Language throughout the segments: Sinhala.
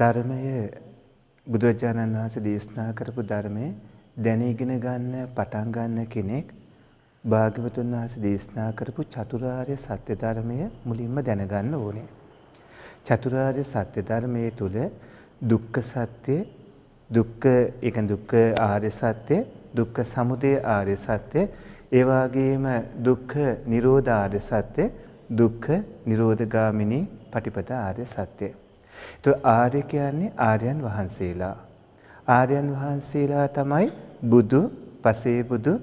ධර්මය බුදුරජාණන් වහන්සේ දේශනා කරපු ධර්මයේ දැනගෙන ගන්න පටන් ගන්න කෙනෙක් භාග්‍යවතුන් වහන්සේ දේශනා කරපු චතුරාර්ය සත්‍ය ධර්මය මුලින්ම දැනගන්න ඕනේ. චතුරාර්ය සත්‍ය ධර්මයේ තුල දුක්ඛ සත්‍ය දුක්ඛ ඒක දුක්ඛ ආර්ය සත්‍ය දුක්ඛ සමුදය ආර්ය සත්‍ය ඒ වගේම දුක්ඛ නිරෝධ ආර්ය සත්‍ය දුක්ඛ නිරෝධගාමිනී පටිපදා ආර්ය සත්‍යය ඒතකොට ආර්ය කියන්නේ ආර්යයන් වහන්සේලා. ආර්යයන් වහන්සේලා තමයි බුදු, පසේ බුදු,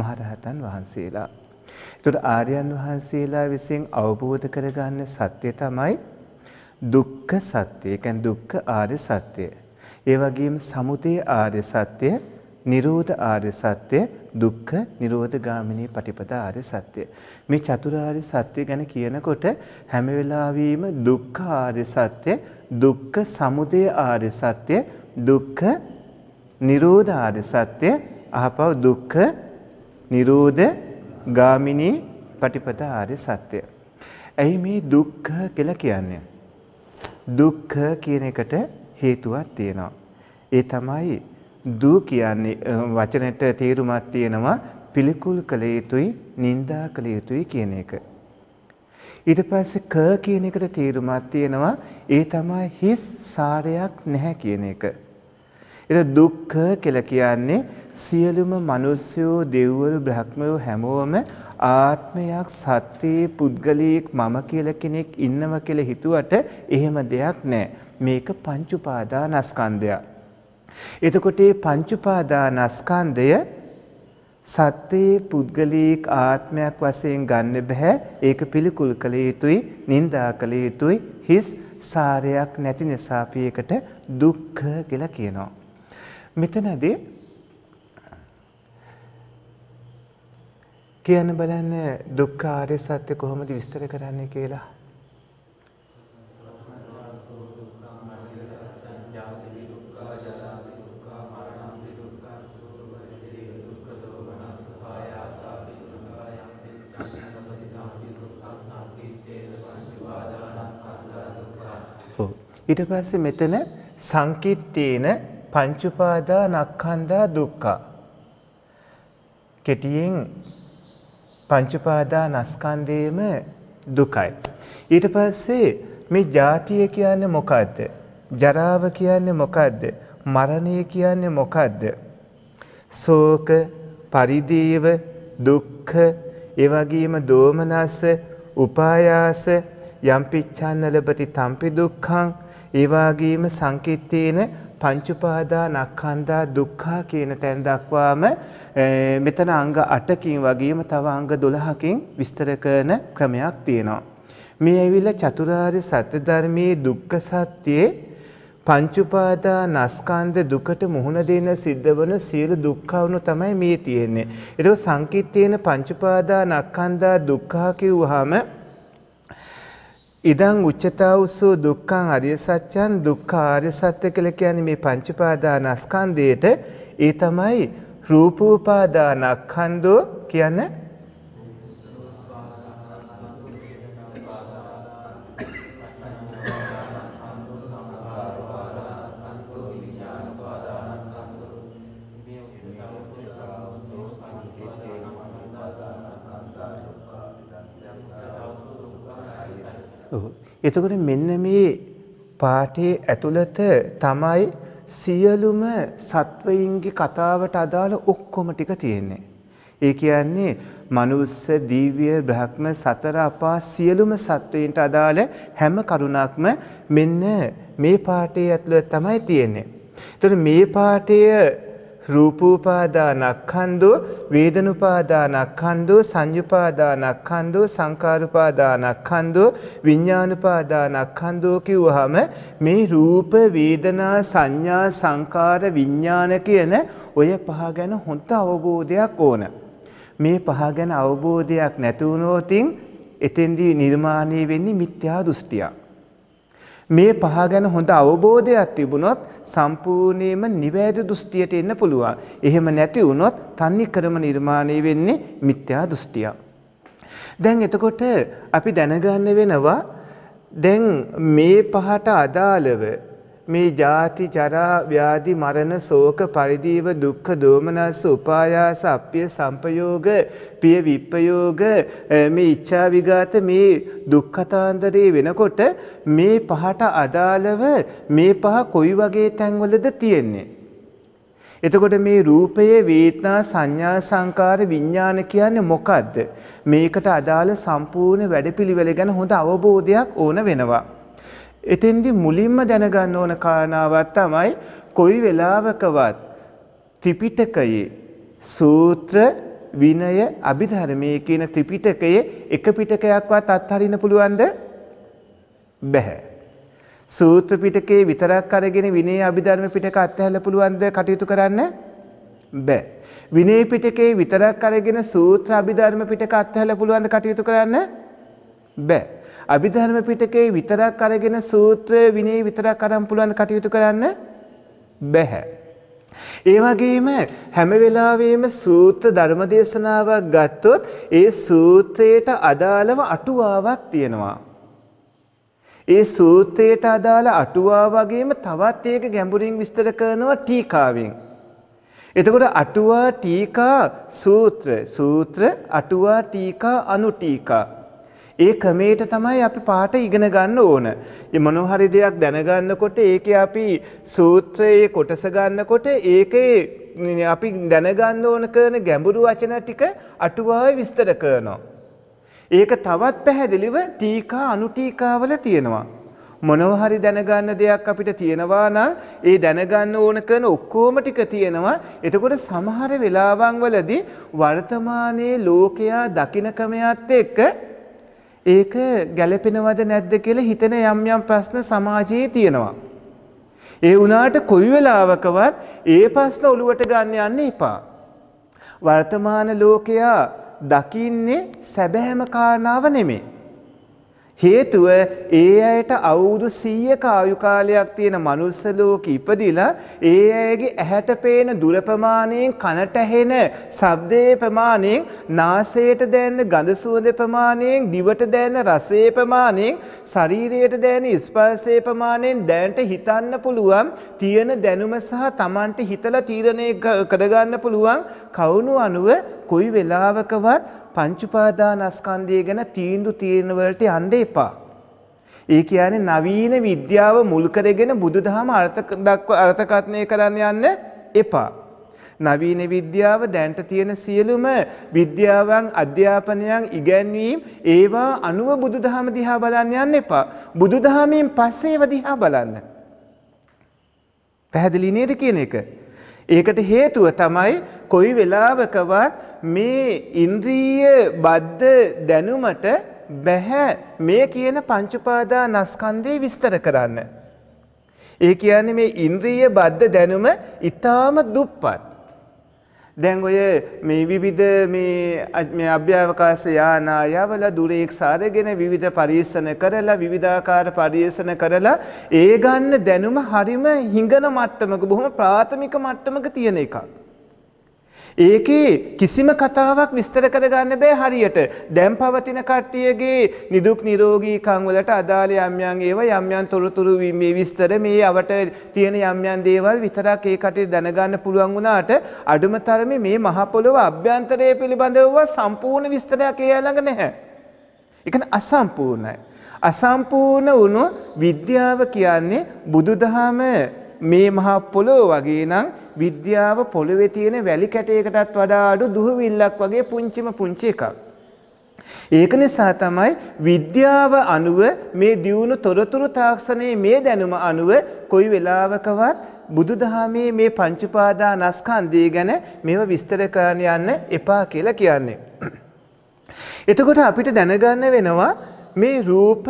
මහරහතන් වහන්සේලා. ඒතකොට ආර්යයන් වහන්සේලා විසින් අවබෝධ කරගන්න සත්‍ය තමයි දුක්ඛ සත්‍ය. ඒ කියන්නේ දුක්ඛ ආර්ය සත්‍ය. ඒ වගේම සමුදය ආර්ය සත්‍ය, නිරෝධ ආර්ය සත්‍ය, දුක්ඛ නිරෝධ ගාමිනී පටිපදා ආර්ය සත්‍ය. මේ චතුරාර්ය සත්‍ය ගැන කියනකොට හැම වෙලාවෙම දුක්ඛ ආර්ය සත්‍ය දුක්ඛ සමුදය ආර්ය සත්‍ය දුක්ඛ නිරෝධ ආර්ය සත්‍ය අහපව දුක්ඛ නිරෝධ ගාමිනී පටිපදා ආර්ය සත්‍ය. ඇයි මේ දුක්ඛ කියලා කියන්නේ? දුක්ඛ කියන එකට හේතුවක් තියෙනවා. ඒ තමයි දු කියන්නේ වචනෙට තේරුමක් තියෙනවා පිළිකුල් කළ යුතුයි, නිඳා කළ යුතුයි කියන එක. ඊට පස්සේ ක කියන එකට තේරුමක් තියෙනවා ඒ තමයි හිස් සාරයක් නැහැ කියන එක. ඒක දුක්ඛ කියලා කියන්නේ සියලුම මිනිස්සුયો දෙවිවරු බ්‍රහ්මයෝ හැමෝම ආත්මයක් සත්‍යයේ පුද්ගලයෙක් මම කියලා කෙනෙක් ඉන්නවා කියලා හිතුවට එහෙම දෙයක් නැහැ. මේක පංච උපාදානස්කන්ධයක්. එතකොට මේ පංච උපාදානස්කන්ධය සත්වයේ පුද්ගලික ආත්මයක් වශයෙන් ගන්න බෑ ඒක පිළිකුල් කළ යුතුයි නින්දා කළ යුතුයි හිස් සාරයක් නැති නිසා අපි ඒකට දුක්ඛ කියලා කියනවා මෙතනදී කියන්න බලන්න දුක්ඛ ආර්ය සත්‍ය කොහොමද විස්තර කරන්නේ කියලා ඊට පස්සේ මෙතන සංකිට්ඨේන පංචඋපාදා නක්ඛන්දා දුක්ඛා. කෙටියෙන් පංචඋපාදා නස්කන්දේම දුකයි. ඊට පස්සේ මේ ජාතිය කියන්නේ මොකද්ද? ජරාව කියන්නේ මොකද්ද? මරණය කියන්නේ මොකද්ද? ශෝක, පරිදේව, දුක්ඛ, ඒ වගේම දෝමනස, උපායාස, යම්පිච්ඡන්න ලැබති තම්පි දුක්ඛං ඒවාගේම සංකිත්තේන පංචුපාදා නක්කන්දා දුක්ඛා කියන තැන් දක්වාම මෙතන අංග අටකින් වගේම තව අංග දොළහකින් විස්තර කරන ක්‍රමයක් තියෙනවා. මේ ඇවිල්ල චතුරාර්ය සත්‍ය ධර්මයේ දුක්ඛ සත්‍යයේ පංචුපාදා නස්කන්ධ දුකට මුහුණ දෙන සිද්ධ වන සියලු දුක්ඛවණු තමයි මේ තියෙන්නේ. ඒක සංකිට්ඨේන පංචුපාදා නක්ඛන්දා දුක්ඛා කිව්වහම ඉදං උච්චතවසු දුක්ඛං අරිය සත්‍යං දුක්ඛ ආර්ය සත්‍ය කියලා කියන්නේ මේ පංච පාදානස්කන්ධයේට ඒ තමයි රූපෝපාදානස්කන්ධෝ කියන්නේ ඔව්. එතකොට මෙන්න මේ පාඨයේ ඇතුළත තමයි සියලුම සත්වයින්ගේ කතාවට අදාළ ඔක්කොම ටික තියෙන්නේ. ඒ කියන්නේ මනුස්ස, දිව්‍ය, බ්‍රහ්ම, සතර අපා සියලුම සත්වයින්ට අදාළ හැම කරුණක්ම මෙන්න මේ පාඨයේ ඇතුළත තමයි තියෙන්නේ. එතකොට මේ පාඨය රූපූපාදානක්ඛන්දෝ වේදනුපාදානක්ඛන්දෝ සංයුපාදානක්ඛන්දෝ සංකාරුපාදානක්ඛන්දෝ විඤ්ඤාණුපාදානක්ඛන්දෝ කිව්වහම මේ රූප වේදනා සංඥා සංකාර විඥාන කියන ඔය පහ ගැන හොඳ අවබෝධයක් ඕන මේ පහ ගැන අවබෝධයක් නැති වුණොතින් එතෙන්දී නිර්මාණය වෙන්නේ මිත්‍යා දෘෂ්ටියක් මේ පහ ගැන හොඳ අවබෝධයක් තිබුණොත් සම්පූර්ණයෙන්ම නිවැරදි දෘෂ්ටියට එන්න පුළුවන්. එහෙම නැති වුණොත් තන්නේ ක්‍රම නිර්මාණය වෙන්නේ මිත්‍යා දෘෂ්ටිය. දැන් එතකොට අපි දැනගන්න වෙනවා දැන් මේ පහට අදාළව මේ ජාති ජරා ව්‍යාධි මරණ ශෝක පරිදීව දුක්ඛ දෝමනස් උපායාස අප්පිය සම්පයෝග පිය විප්පයෝග මේ ඉච්ඡා විගාත මේ දුක්ඛතාන්දරේ වෙනකොට මේ පහට අදාළව මේ පහ කොයි වගේ තැන්වලද තියෙන්නේ එතකොට මේ රූපයේ වේදනා සංඥා සංකාර විඥාන කියන්නේ මොකද්ද මේකට අදාළ සම්පූර්ණ වැඩපිළිවෙල ගැන හොඳ අවබෝධයක් ඕන වෙනවා එතෙන්දි මුලින්ම දැනගන්න ඕන කාරණාවක් තමයි කොයි වෙලාවකවත් ත්‍රිපිටකයේ සූත්‍ර විනය අභිධර්මයේ කියන ත්‍රිපිටකයේ එක පිටකයක්වත් අත්හරින්න පුළුවන්ද? බැහැ. සූත්‍ර පිටකේ විතරක් අරගෙන විනය අභිධර්ම පිටක අත්හැරලා පුළුවන්ද කටයුතු කරන්න? බෑ. විනය පිටකේ විතරක් අරගෙන සූත්‍ර අභිධර්ම පිටක අත්හැරලා පුළුවන්ද කටයුතු කරන්න? බෑ. අභිධර්ම පිටකේ විතරක් අරගෙන සූත්‍ර විනය විතරක් අරන් පුළුවන් කටයුතු කරන්න බැහැ. ඒ වගේම හැම වෙලාවෙම සූත්‍ර ධර්ම දේශනාවක් ගත්තොත් ඒ සූත්‍රයට අදාළව අටුවාවක් තියෙනවා. ඒ සූත්‍රයට අදාළ අටුවා වගේම තවත් ඒක ගැඹුරින් විස්තර කරනවා ටීකාවෙන්. එතකොට අටුවා ටීකා සූත්‍ර සූත්‍ර අටුවා ටීකා අනුටීකා ඒ ක්‍රමයට තමයි අපි පාට ඉගෙන ගන්න ඕන. ඒ මොනහරි දෙයක් දැනගන්නකොට ඒක අපි සූත්‍රයේ කොටස ගන්නකොට ඒකේ අපි දැනගන්න ඕන කරන ගැඹුරු වචන ටික අටුවාවේ විස්තර කරනවා. ඒක තවත් පැහැදිලිව ටීකා අනුටීකාවල තියෙනවා. මොනවා හරි දැනගන්න දෙයක් අපිට තියෙනවා නම් ඒ දැනගන්න ඕන කරන ඔක්කොම ටික තියෙනවා. එතකොට සමහර වෙලාවන් වලදී වර්තමානයේ ලෝකයා දකින ක්‍රමයත් එක්ක ඒක ගැළපෙනවද නැද්ද කියලා හිතන යම් යම් ප්‍රශ්න සමාජයේ තියෙනවා. ඒ වුණාට කොයි වෙලාවකවත් ඒ ප්‍රශ්න ඔලුවට ගන්න යන්න එපා. වර්තමාන ලෝකයා දකින්නේ සැබෑම කාරණාව නෙමෙයි. හේතුව ඒ අයට අවුරුදු 100ක ආයු කාලයක් තියෙන මනුස්ස ලෝකෙ ඉපදිලා ඒ අයගේ ඇහැට පේන දුර ප්‍රමාණයෙන් කනට ඇහෙන ශබ්දයේ ප්‍රමාණයෙන් නාසයට දැනෙන ගඳ සුවඳ ප්‍රමාණයෙන් දිවට දැනෙන රසයේ ප්‍රමාණයෙන් ශරීරයට දැනෙන ස්පර්ශයේ ප්‍රමාණයෙන් දැනට හිතන්න පුළුවන් තියෙන දැනුම සහ Tamanට හිතලා තීරණය කරගන්න පුළුවන් කවුණු අනුව කොයි වෙලාවකවත් පංච උපාදානස්කන්ධය ගැන තීන්දුව తీරන වලට යන්න එපා. ඒ කියන්නේ නවීන විද්‍යාව මුල් කරගෙන බුදුදහම අර්ථ දක්ව අර්ථකථනය කරන්න යන්න එපා. නවීන විද්‍යාව දැන්ට තියෙන සියලුම විද්‍යාවන් අධ්‍යාපනයන් ඉගැන්වීම් ඒවා අනුව බුදුදහම දිහා බලන්න යන්න එපා. බුදුදහමින් පස්සේ ඒවා දිහා බලන්න. පැහැදිලි නේද කියන එක? ඒකට හේතුව තමයි කොයි වෙලාවකවත් මේ ඉන්ද්‍රීය බද්ධ දැනුමට බැහැ මේ කියන පංචුපාදා නස්කන්දේ විස්තර කරන්න. ඒ කියන්නේ මේ ඉන්ද්‍රීය බද්ධ දැනුම ඉතාම දුප්පත්. දැන් ඔය මේ විවිධ මේ අභ්‍යවකාශ යානා යවල දුරේක්ෂාරගෙන විවිධ පරීක්ෂණ කරලා විවිධාකාර පරීක්ෂණ කරලා ඒ ගන්න දැනුම හරිම හිඟන මට්ටමක බොහොම ප්‍රාථමික මට්ටමක තියෙන එකක්. ඒකේ කිසිම කතාවක් විස්තර කරගන්න බෑ හරියට. දැන් පවතින කට්ටියගේ නිදුක් නිරෝගී කන් වලට අදාළ යම් යම් ඒවා යම් යම් තොරතුරු මේ විස්තර මේ අවට තියෙන යම් යම් දේවල් විතරක් ඒ කටේ දැනගන්න පුළුවන් වුණාට අඩුම තරමේ මේ මහ පොළොව අභ්‍යන්තරය පිළිබඳව සම්පූර්ණ විස්තරයක් ඒ ළඟ නැහැ. ඒක අසම්පූර්ණයි. අසම්පූර්ණ වුණු විද්‍යාව කියන්නේ බුදුදහම මේ මහා පොළොව වගේ නම් විද්‍යාව පොළවේ තියෙන වැලි කැටයකටත් වඩා අඩු දුහවිල්ලක් වගේ පුංචිම පුංචි එකක්. ඒක නිසා තමයි විද්‍යාව අනුව මේ දියුණු තොරතුරු තාක්ෂණයේ මේ දැනුම අනුව කොයි වෙලාවකවත් බුදුදහමේ මේ පංච උපාදානස්කන්ධය ගැන මේව විස්තර කරන්න යන්න එපා කියලා කියන්නේ. එතකොට අපිට දැනගන්න වෙනවා මේ රූප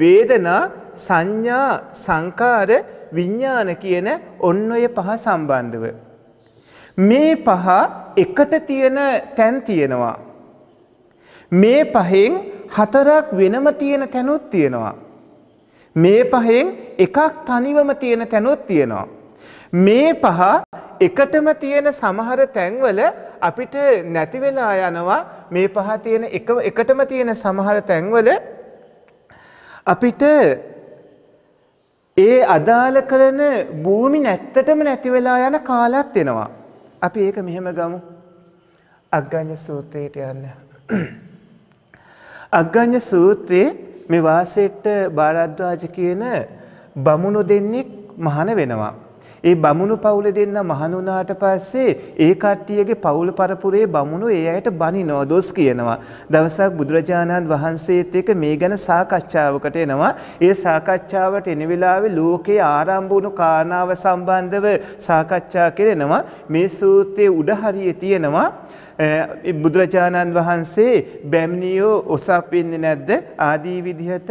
වේදනා සංඥා සංකාර විඥාන කියන ඔන්න ඔය පහ සම්බන්ධව. මේ පහ එකට තියෙන තැන් තියෙනවා. මේ පහෙන් හතරක් වෙනම තියෙන තැනුත් තියෙනවා. මේ පහෙන් එකක් තනිවම තියෙන තැනුත් තියෙනවා. මේ පහ එකටම තියෙන සමහර තැන්වල අපිට නැති වෙලා යනවා මේ පහ තියෙන එකටම තියෙන සමහර තැන්වල අපිට ඒ අදාළ කරන භූමි නැත්තටම නැති වෙලා යන කාලයක් එනවා. අපි ඒක මෙහෙම ගමු. අග්ගඤ්ඤ සූත්‍රයට යන්න. අග්ගඤ්ඤ සූත්‍රයේ මේ වාසෙට බාරද්වාජ කියන බමුණු දෙන්නෙක් මහාන වෙනවා. ඒ බමුණු පවුල දෙන්න මහණුනාට පස්සේ ඒ කට්ටියගේ පවුල පරපුරේ බමුණු ඒ අයට බනිනවා දොස් කියනවා. දවසක් බුදුරජාණන් වහන්සේත් එක්ක මේ ගැන සාකච්ඡාවකට එනවා. ඒ සාකච්ඡාවට එන වෙලාවේ ලෝකේ ආරම්භ වුණු කාරණාව සම්බන්ධව සාකච්ඡා කරනවා. මේ සූත්‍රයේ උඩ හරියේ තියෙනවා බුදුරජාණන් වහන්සේ බැම්නියෝ ඔසප් වෙන්නේ නැද්ද ආදී විදිහට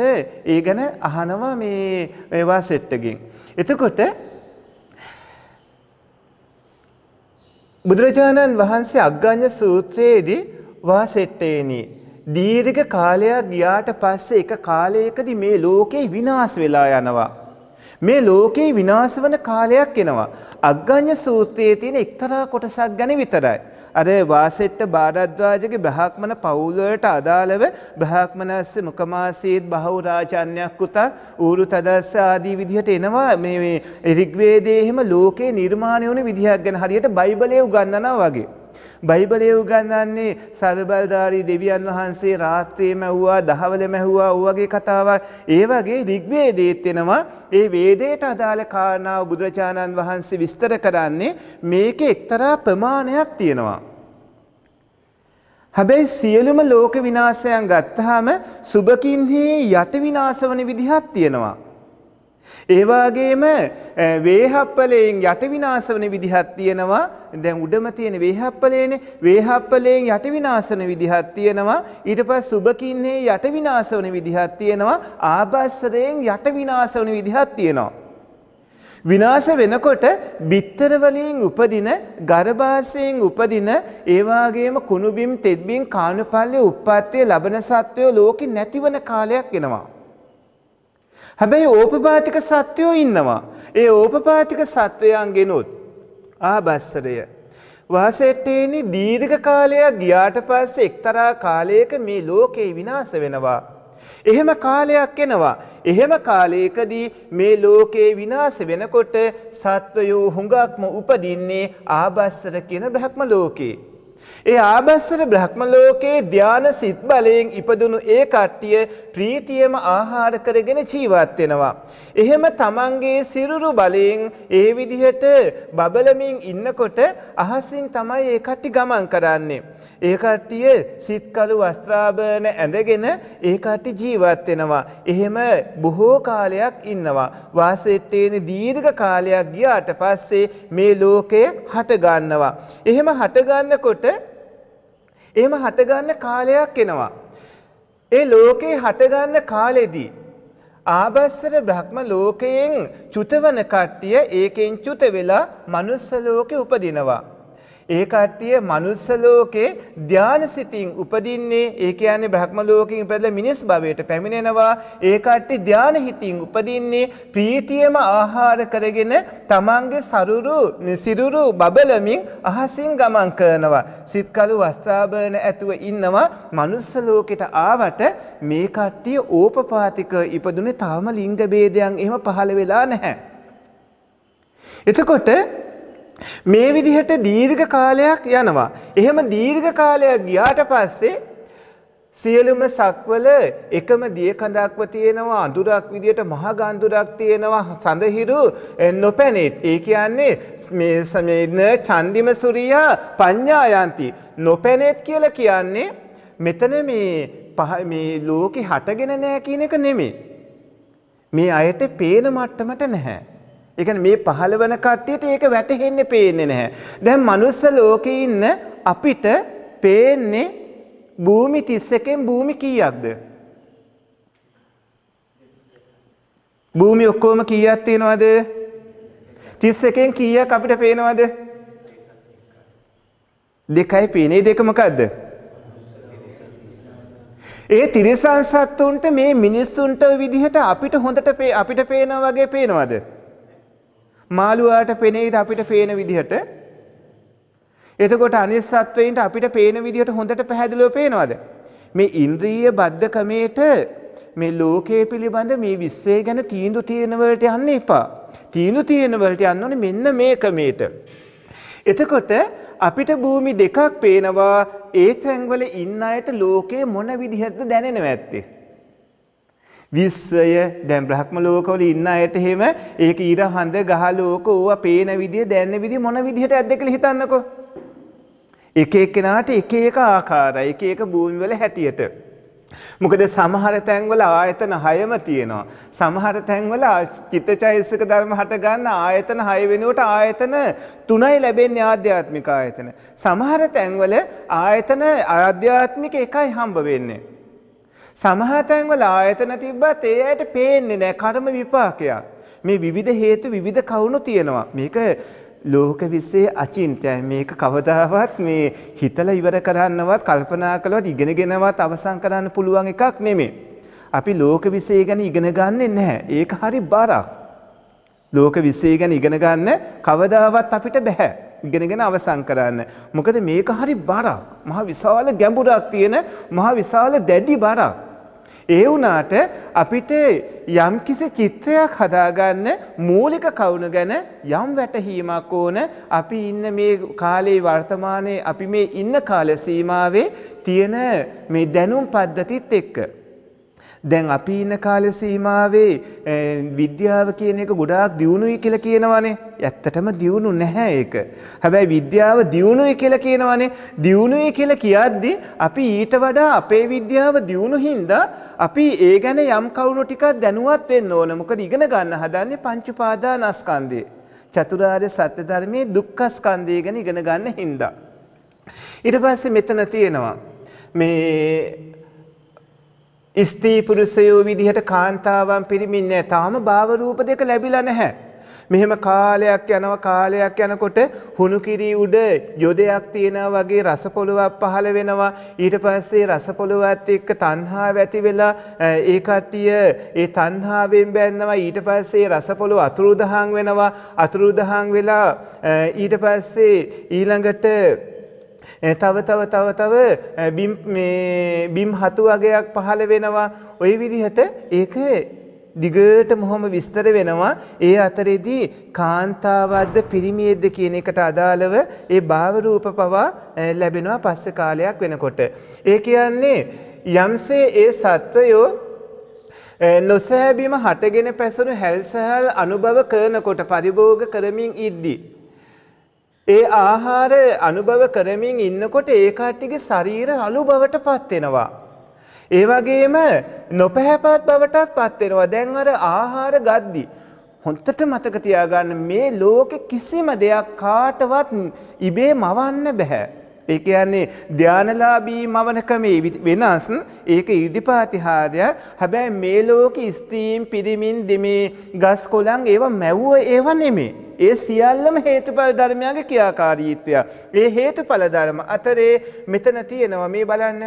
ඒ ගැන අහනවා මේ ඒවා සෙට්ටගෙන්. එතකොට බුදුරජාණන් වහන්සේ අග්ගඤ්ඤ සූත්‍රයේදී වාසෙට්ටේනි දීර්ඝ කාලයක් ගියාට පස්සේ එක කාලයකදී මේ ලෝකේ විනාශ වෙලා යනවා. මේ ලෝකේ විනාශ වන කාලයක් එනවා. අග්ගඤ්ඤ සූත්‍රයේ තියෙන එක්තරා කොටසක් ගැන විතරයි. අර වාසෙට්ට බාරද්වාජගේ බ්‍රහක්මන පවුලවලට අදාළව බ්‍රහක්මනස්ස මුකමාසීත් බහුරාචාන්යක් උතා ඌරු තදස්ස ආදී විදිහට එනවා මේ රිග්වේදයේ එහෙම ලෝකේ නිර්මාණය වුණ විදිහක් ගැන හරියට බයිබලයේ උගන්වනවා වගේ බයිබලය උගන්නන්නේ සරබල්ධාරී දෙවියන් වහන්සේ රාත්‍රයේ මැව්වා දහවල මැහුවා ඕවගේ කතාවක් ඒ වගේ රිග්වේදේත් එනවා ඒ වේදයට අදාළ කාරණාව බුදුරජාණන් වහන්සේ විස්තර කරන්නේ මේක එක්තරා ප්‍රමාණයක් තියෙනවා. හැබැයි සියලුම ලෝක විනාශයන් ගත්තාම සුභකින්හි යට විනාශවන විදිහක් තියෙනවා. ඒවාගේම වේහප්පලයෙන් යට විනාශවන විදිහක් තියෙනවා දැන් උඩම තියෙන වේහප්පලේනේ වේහප්පලයෙන් යට විනාශන විදිහක් තියෙනවා ඊට පස්සේ සුබකින්නේ යට විනාශවන විදිහක් තියෙනවා ආභාසයෙන් යට විනාශවන විදිහක් තියෙනවා විනාශ වෙනකොට බිත්තර වලින් උපදින ගර්භාෂයෙන් උපදින ඒ වාගේම කුණුබිම් තෙත්බිම් කාණුපල්ලේ උප්පත්තිය ලබන සත්වය ලෝකෙ නැතිවන කාලයක් එනවා හැබැයි ඕපපාතික සත්වයෝ ඉන්නවා. ඒ ඕපපාතික සත්වයන්ගෙනුත් ආභස්සරය. වාසෙට්ටේනි දීර්ඝ කාලයක් ගියාට පස්සේ එක්තරා කාලයක මේ ලෝකේ විනාශ වෙනවා. එහෙම කාලයක් එනවා. එහෙම කාලයකදී මේ ලෝකේ විනාශ වෙනකොට සත්වයෝ හුඟක්ම උපදින්නේ ආභස්සර කියන බ්‍රහ්ම ලෝකේ. ඒ ආභස්සර බ්‍රහ්ම ලෝකයේ ධාන සිත් බලයෙන් ඉපදුණු ඒ කට්ටිය ප්‍රීතියම ආහාර කරගෙන ජීවත් වෙනවා. එහෙම තමන්ගේ සිරුරු බලයෙන් ඒ විදිහට බබලමින් ඉන්නකොට අහසින් තමයි ඒ කට්ටි ගමන් කරන්නේ. ඒ කට්ටිය සිත් කළු වස්ත්‍රාභරණ ඇඳගෙන ඒ කට්ටි ජීවත් වෙනවා. එහෙම බොහෝ කාලයක් ඉන්නවා. වාසෙට්ටේන දීර්ඝ කාලයක් ගියාට පස්සේ මේ ලෝකය හට ගන්නවා. එහෙම හට ගන්නකොට එහෙම හටගන්න කාලයක් එනවා. ඒ ලෝකේ හටගන්න කාලෙදී ආබස්සර බ්‍රහ්ම ලෝකයෙන් චුතවන කට්ටිය ඒකෙන් චුත වෙලා manuss ලෝකේ උපදිනවා. ඒ කට්ටිය මනුස්ස ලෝකේ ධාන සිතින් උපදින්නේ ඒ කියන්නේ බ්‍රහ්ම ලෝකෙන් ඉපදලා මිනිස් භවයට පැමිණෙනවා ඒ කට්ටිය ධාන හිතින් උපදින්නේ ප්‍රීතියම ආහාර කරගෙන තමන්ගේ සරුරු සිරුරු බබලමින් අහසින් ගමන් කරනවා සිත් කළු වස්ත්‍රාභරණ ඇතුව ඉන්නවා මනුස්ස ලෝකෙට ආවට මේ කට්ටිය ඕපපාතික ඉපදුනේ තාම ලිංග භේදයන් එහෙම පහළ වෙලා නැහැ එතකොට මේ විදිහට දීර්ඝ කාලයක් යනවා. එහෙම දීර්ඝ කාලයක් ගියාට පස්සේ සියලුම සක්වල එකම දිය කඳක්ව තියෙනවා අඳුරක් විදියට මහ ගඳුරක් තියෙනවා සඳහිරු නොපැනෙත් ඒ කියන්නේ මේ සමේන චන්දිම සූර්යා පඤ්ඤායන්ති නොපැනෙත් කියලා කියන්නේ මෙතන මේ පහ මේ ලෝකෙ හටගෙන නැහැ කියන එක නෙමෙයි මේ අයට පේන මට්ටමට නැහැ ඒ කියන්නේ මේ පහළ වෙන කට්ටියට ඒක වැටහෙන්නේ පේන්නේ නැහැ. දැන් මනුස්ස ලෝකේ ඉන්න අපිට පේන්නේ භූමි 31කින් භූමි කීයක්ද? භූමි ඔක්කොම කීයක් තියෙනවද? 31කින් කීයක් අපිට පේනවද? දෙකයි පේනේ. දෙක මොකද්ද? ඒ තිරිසන් සත්තුන්ට මේ මිනිස්සුන්ට විදිහට අපිට හොඳට අපිට පේනවා වගේ පේනවද? මාළුවාට පෙනෙයිද අපිට පේන විදිහට? එතකොට අනිත් සත්වයින්ට අපිට පේන විදිහට හොඳට පැහැදිලිව පේනවද? මේ ඉන්ද්‍රිය බද්ධකමේට මේ ලෝකයේ පිළිබඳ මේ විශ්වය ගැන තීන්දුව තියෙන වලට යන්න එපා. තීන්දුව තියෙන වලට යන්න ඕනේ මෙන්න මේ ක්‍රමයට. එතකොට අපිට භූමි දෙකක් පේනවා ඒ තැන්වල ඉන්න අයට ලෝකයේ මොන විදිහටද දැනෙනව ඇත්තේ? විශ්වය දැන් බ්‍රහ්ම ලෝකවල ඉන්න අයට එහෙම ඒක ඊර හඳ ගහ ලෝක ඕවා පේන විදිය දැන්න විදිය මොන විදිහට ඇද්ද කියලා හිතන්නකෝ. එක එක්කෙනාට එක එක ආකාරයි එක එක භූමිවල හැටියට. මොකද සමහර තැන්වල ආයතන 6ම තියෙනවා. සමහර තැන්වල චිත්තචෛසික ධර්ම හට ගන්න ආයතන 6 වෙනුවට ආයතන 3යි ලැබෙන්නේ ආධ්‍යාත්මික ආයතන. සමහර තැන්වල ආයතන ආධ්‍යාත්මික එකයි හම්බ වෙන්නේ. සමහතැන් වල ආයතන තිබ්බත් ඒ ඇයට පේන්නේ නෑ කර්ම විපාකයක් මේ විවිධ හේතු විවිධ කවුණු තියෙනවා මේක ලෝක විශ්සේ අචින්තයයි මේක කවදාවත් මේ හිතල ඉවර කරන්නවත් කල්පනා කළවත් ඉගෙනගෙනවත් අවසන් කරන්න පුළුවන් එකක් නෙමේ අපි ලෝක විසේ ගැන ඉගෙන ගන්නෙ නැහැ ඒක හරි බාරක් ලෝක විසේ ගැන ඉගෙන ගන්න කවදාවත් අපිට බැහැ ඉගෙනගෙන අවසන් කරන්න. මොකද මේක හරි බරක්. මහා විශාල ගැඹුරක් තියෙන මහා විශාල දැඩි බරක්. ඒ වුණාට අපිට යම්කිසි චිත්‍රයක් හදාගන්න මූලික කවුණ ගැන යම් වැටහීමක් ඕන අපි ඉන්න මේ කාලේ වර්තමානයේ අපි මේ ඉන්න කාල සීමාවේ තියෙන මේ දැනුම් පද්ධතිත් එක්ක දැන් අපි ඉන්න කාල සීමාවේ විද්‍යාව කියන එක ගොඩාක් දියුණුයි කියලා කියනවනේ. ඇත්තටම දියුණු නැහැ ඒක. හැබැයි විද්‍යාව දියුණුයි කියලා කියනවනේ. දියුණුයි කියලා කියද්දී අපි ඊට වඩා අපේ විද්‍යාව දියුණු හින්දා අපි ඒ ගැන යම් කවුණු ටිකක් දැනුවත් වෙන්න ඕන. මොකද ඉගෙන ගන්න හදන්නේ පංච පාදානස්කන්ධය. චතුරාර්ය සත්‍ය ධර්මයේ දුක්ඛ ස්කන්ධය ගැන ඉගෙන ගන්න හින්දා. ඊට පස්සේ මෙතන තියෙනවා මේ ස්ත්‍රී පුරුෂයෝ විදිහට කාන්තාවන් පිරිමින්නේ නැහැ. තාම භාව රූප දෙක ලැබිලා නැහැ. මෙහෙම කාලයක් යනවා කාලයක් යනකොට හුණු කිරි උඩ යොදයක් තියෙනවා වගේ රස පොළවක් පහළ වෙනවා ඊට පස්සේ රස පොළවත් එක්ක තණ්හාව ඇති වෙලා ඒ කට්ටිය ඒ තණ්හාවෙන් බැඳනවා ඊට පස්සේ රස පොළව අතුරුදහන් වෙනවා අතුරුදහන් වෙලා ඊට පස්සේ ඊළඟට තව තව තව තව බිම් හතු වගයක් පහළ වෙනවා ඔය විදිහට ඒක දිගට මොහොම විස්තර වෙනවා ඒ අතරේදී කාන්තාවද්ද පිරිමියෙද්ද කියන එකට අදාළව ඒ භාවරූප පවා ලැබෙනවා පස්ස කාලයක් වෙනකොට. ඒ කියන්නේ යම්සේ ඒ සත්වයෝ නොසෑබීම හටගෙන පැසුණු හැල්සහල් අනුභව කරනකොට පරිභෝග කරමින් ඉද්දී. ඒ ආහාර අනුභව කරමින් ඉන්නකොට ඒ කට්ටියගේ ශරීර රළු බවට පත් වෙනවා. ඒ වගේම නොපැහැපත් බවටත් පත් වෙනවා. දැන් අර ආහාර ගද්දි හොන්තට මතක තියාගන්න මේ ලෝකෙ කිසිම දෙයක් කාටවත් ඉබේ මවන්න බෑ. ඒ කියන්නේ ධානලාභී මවනකමේ වෙනස් ඒක ඉදිපාතිහාරය. හැබැයි මේ ලෝකෙ ස්තීම් පිරිමින් දෙමේ ගස් කොළන් ඒවා මැව්ව ඒවා නෙමෙයි. ඒ සියල්ලම හේතුඵල ධර්මයන්ගේ ක්‍රියාකාරීත්වය. ඒ හේතුඵල ධර්ම අතරේ මෙතන තියෙනවා මේ බලන්න.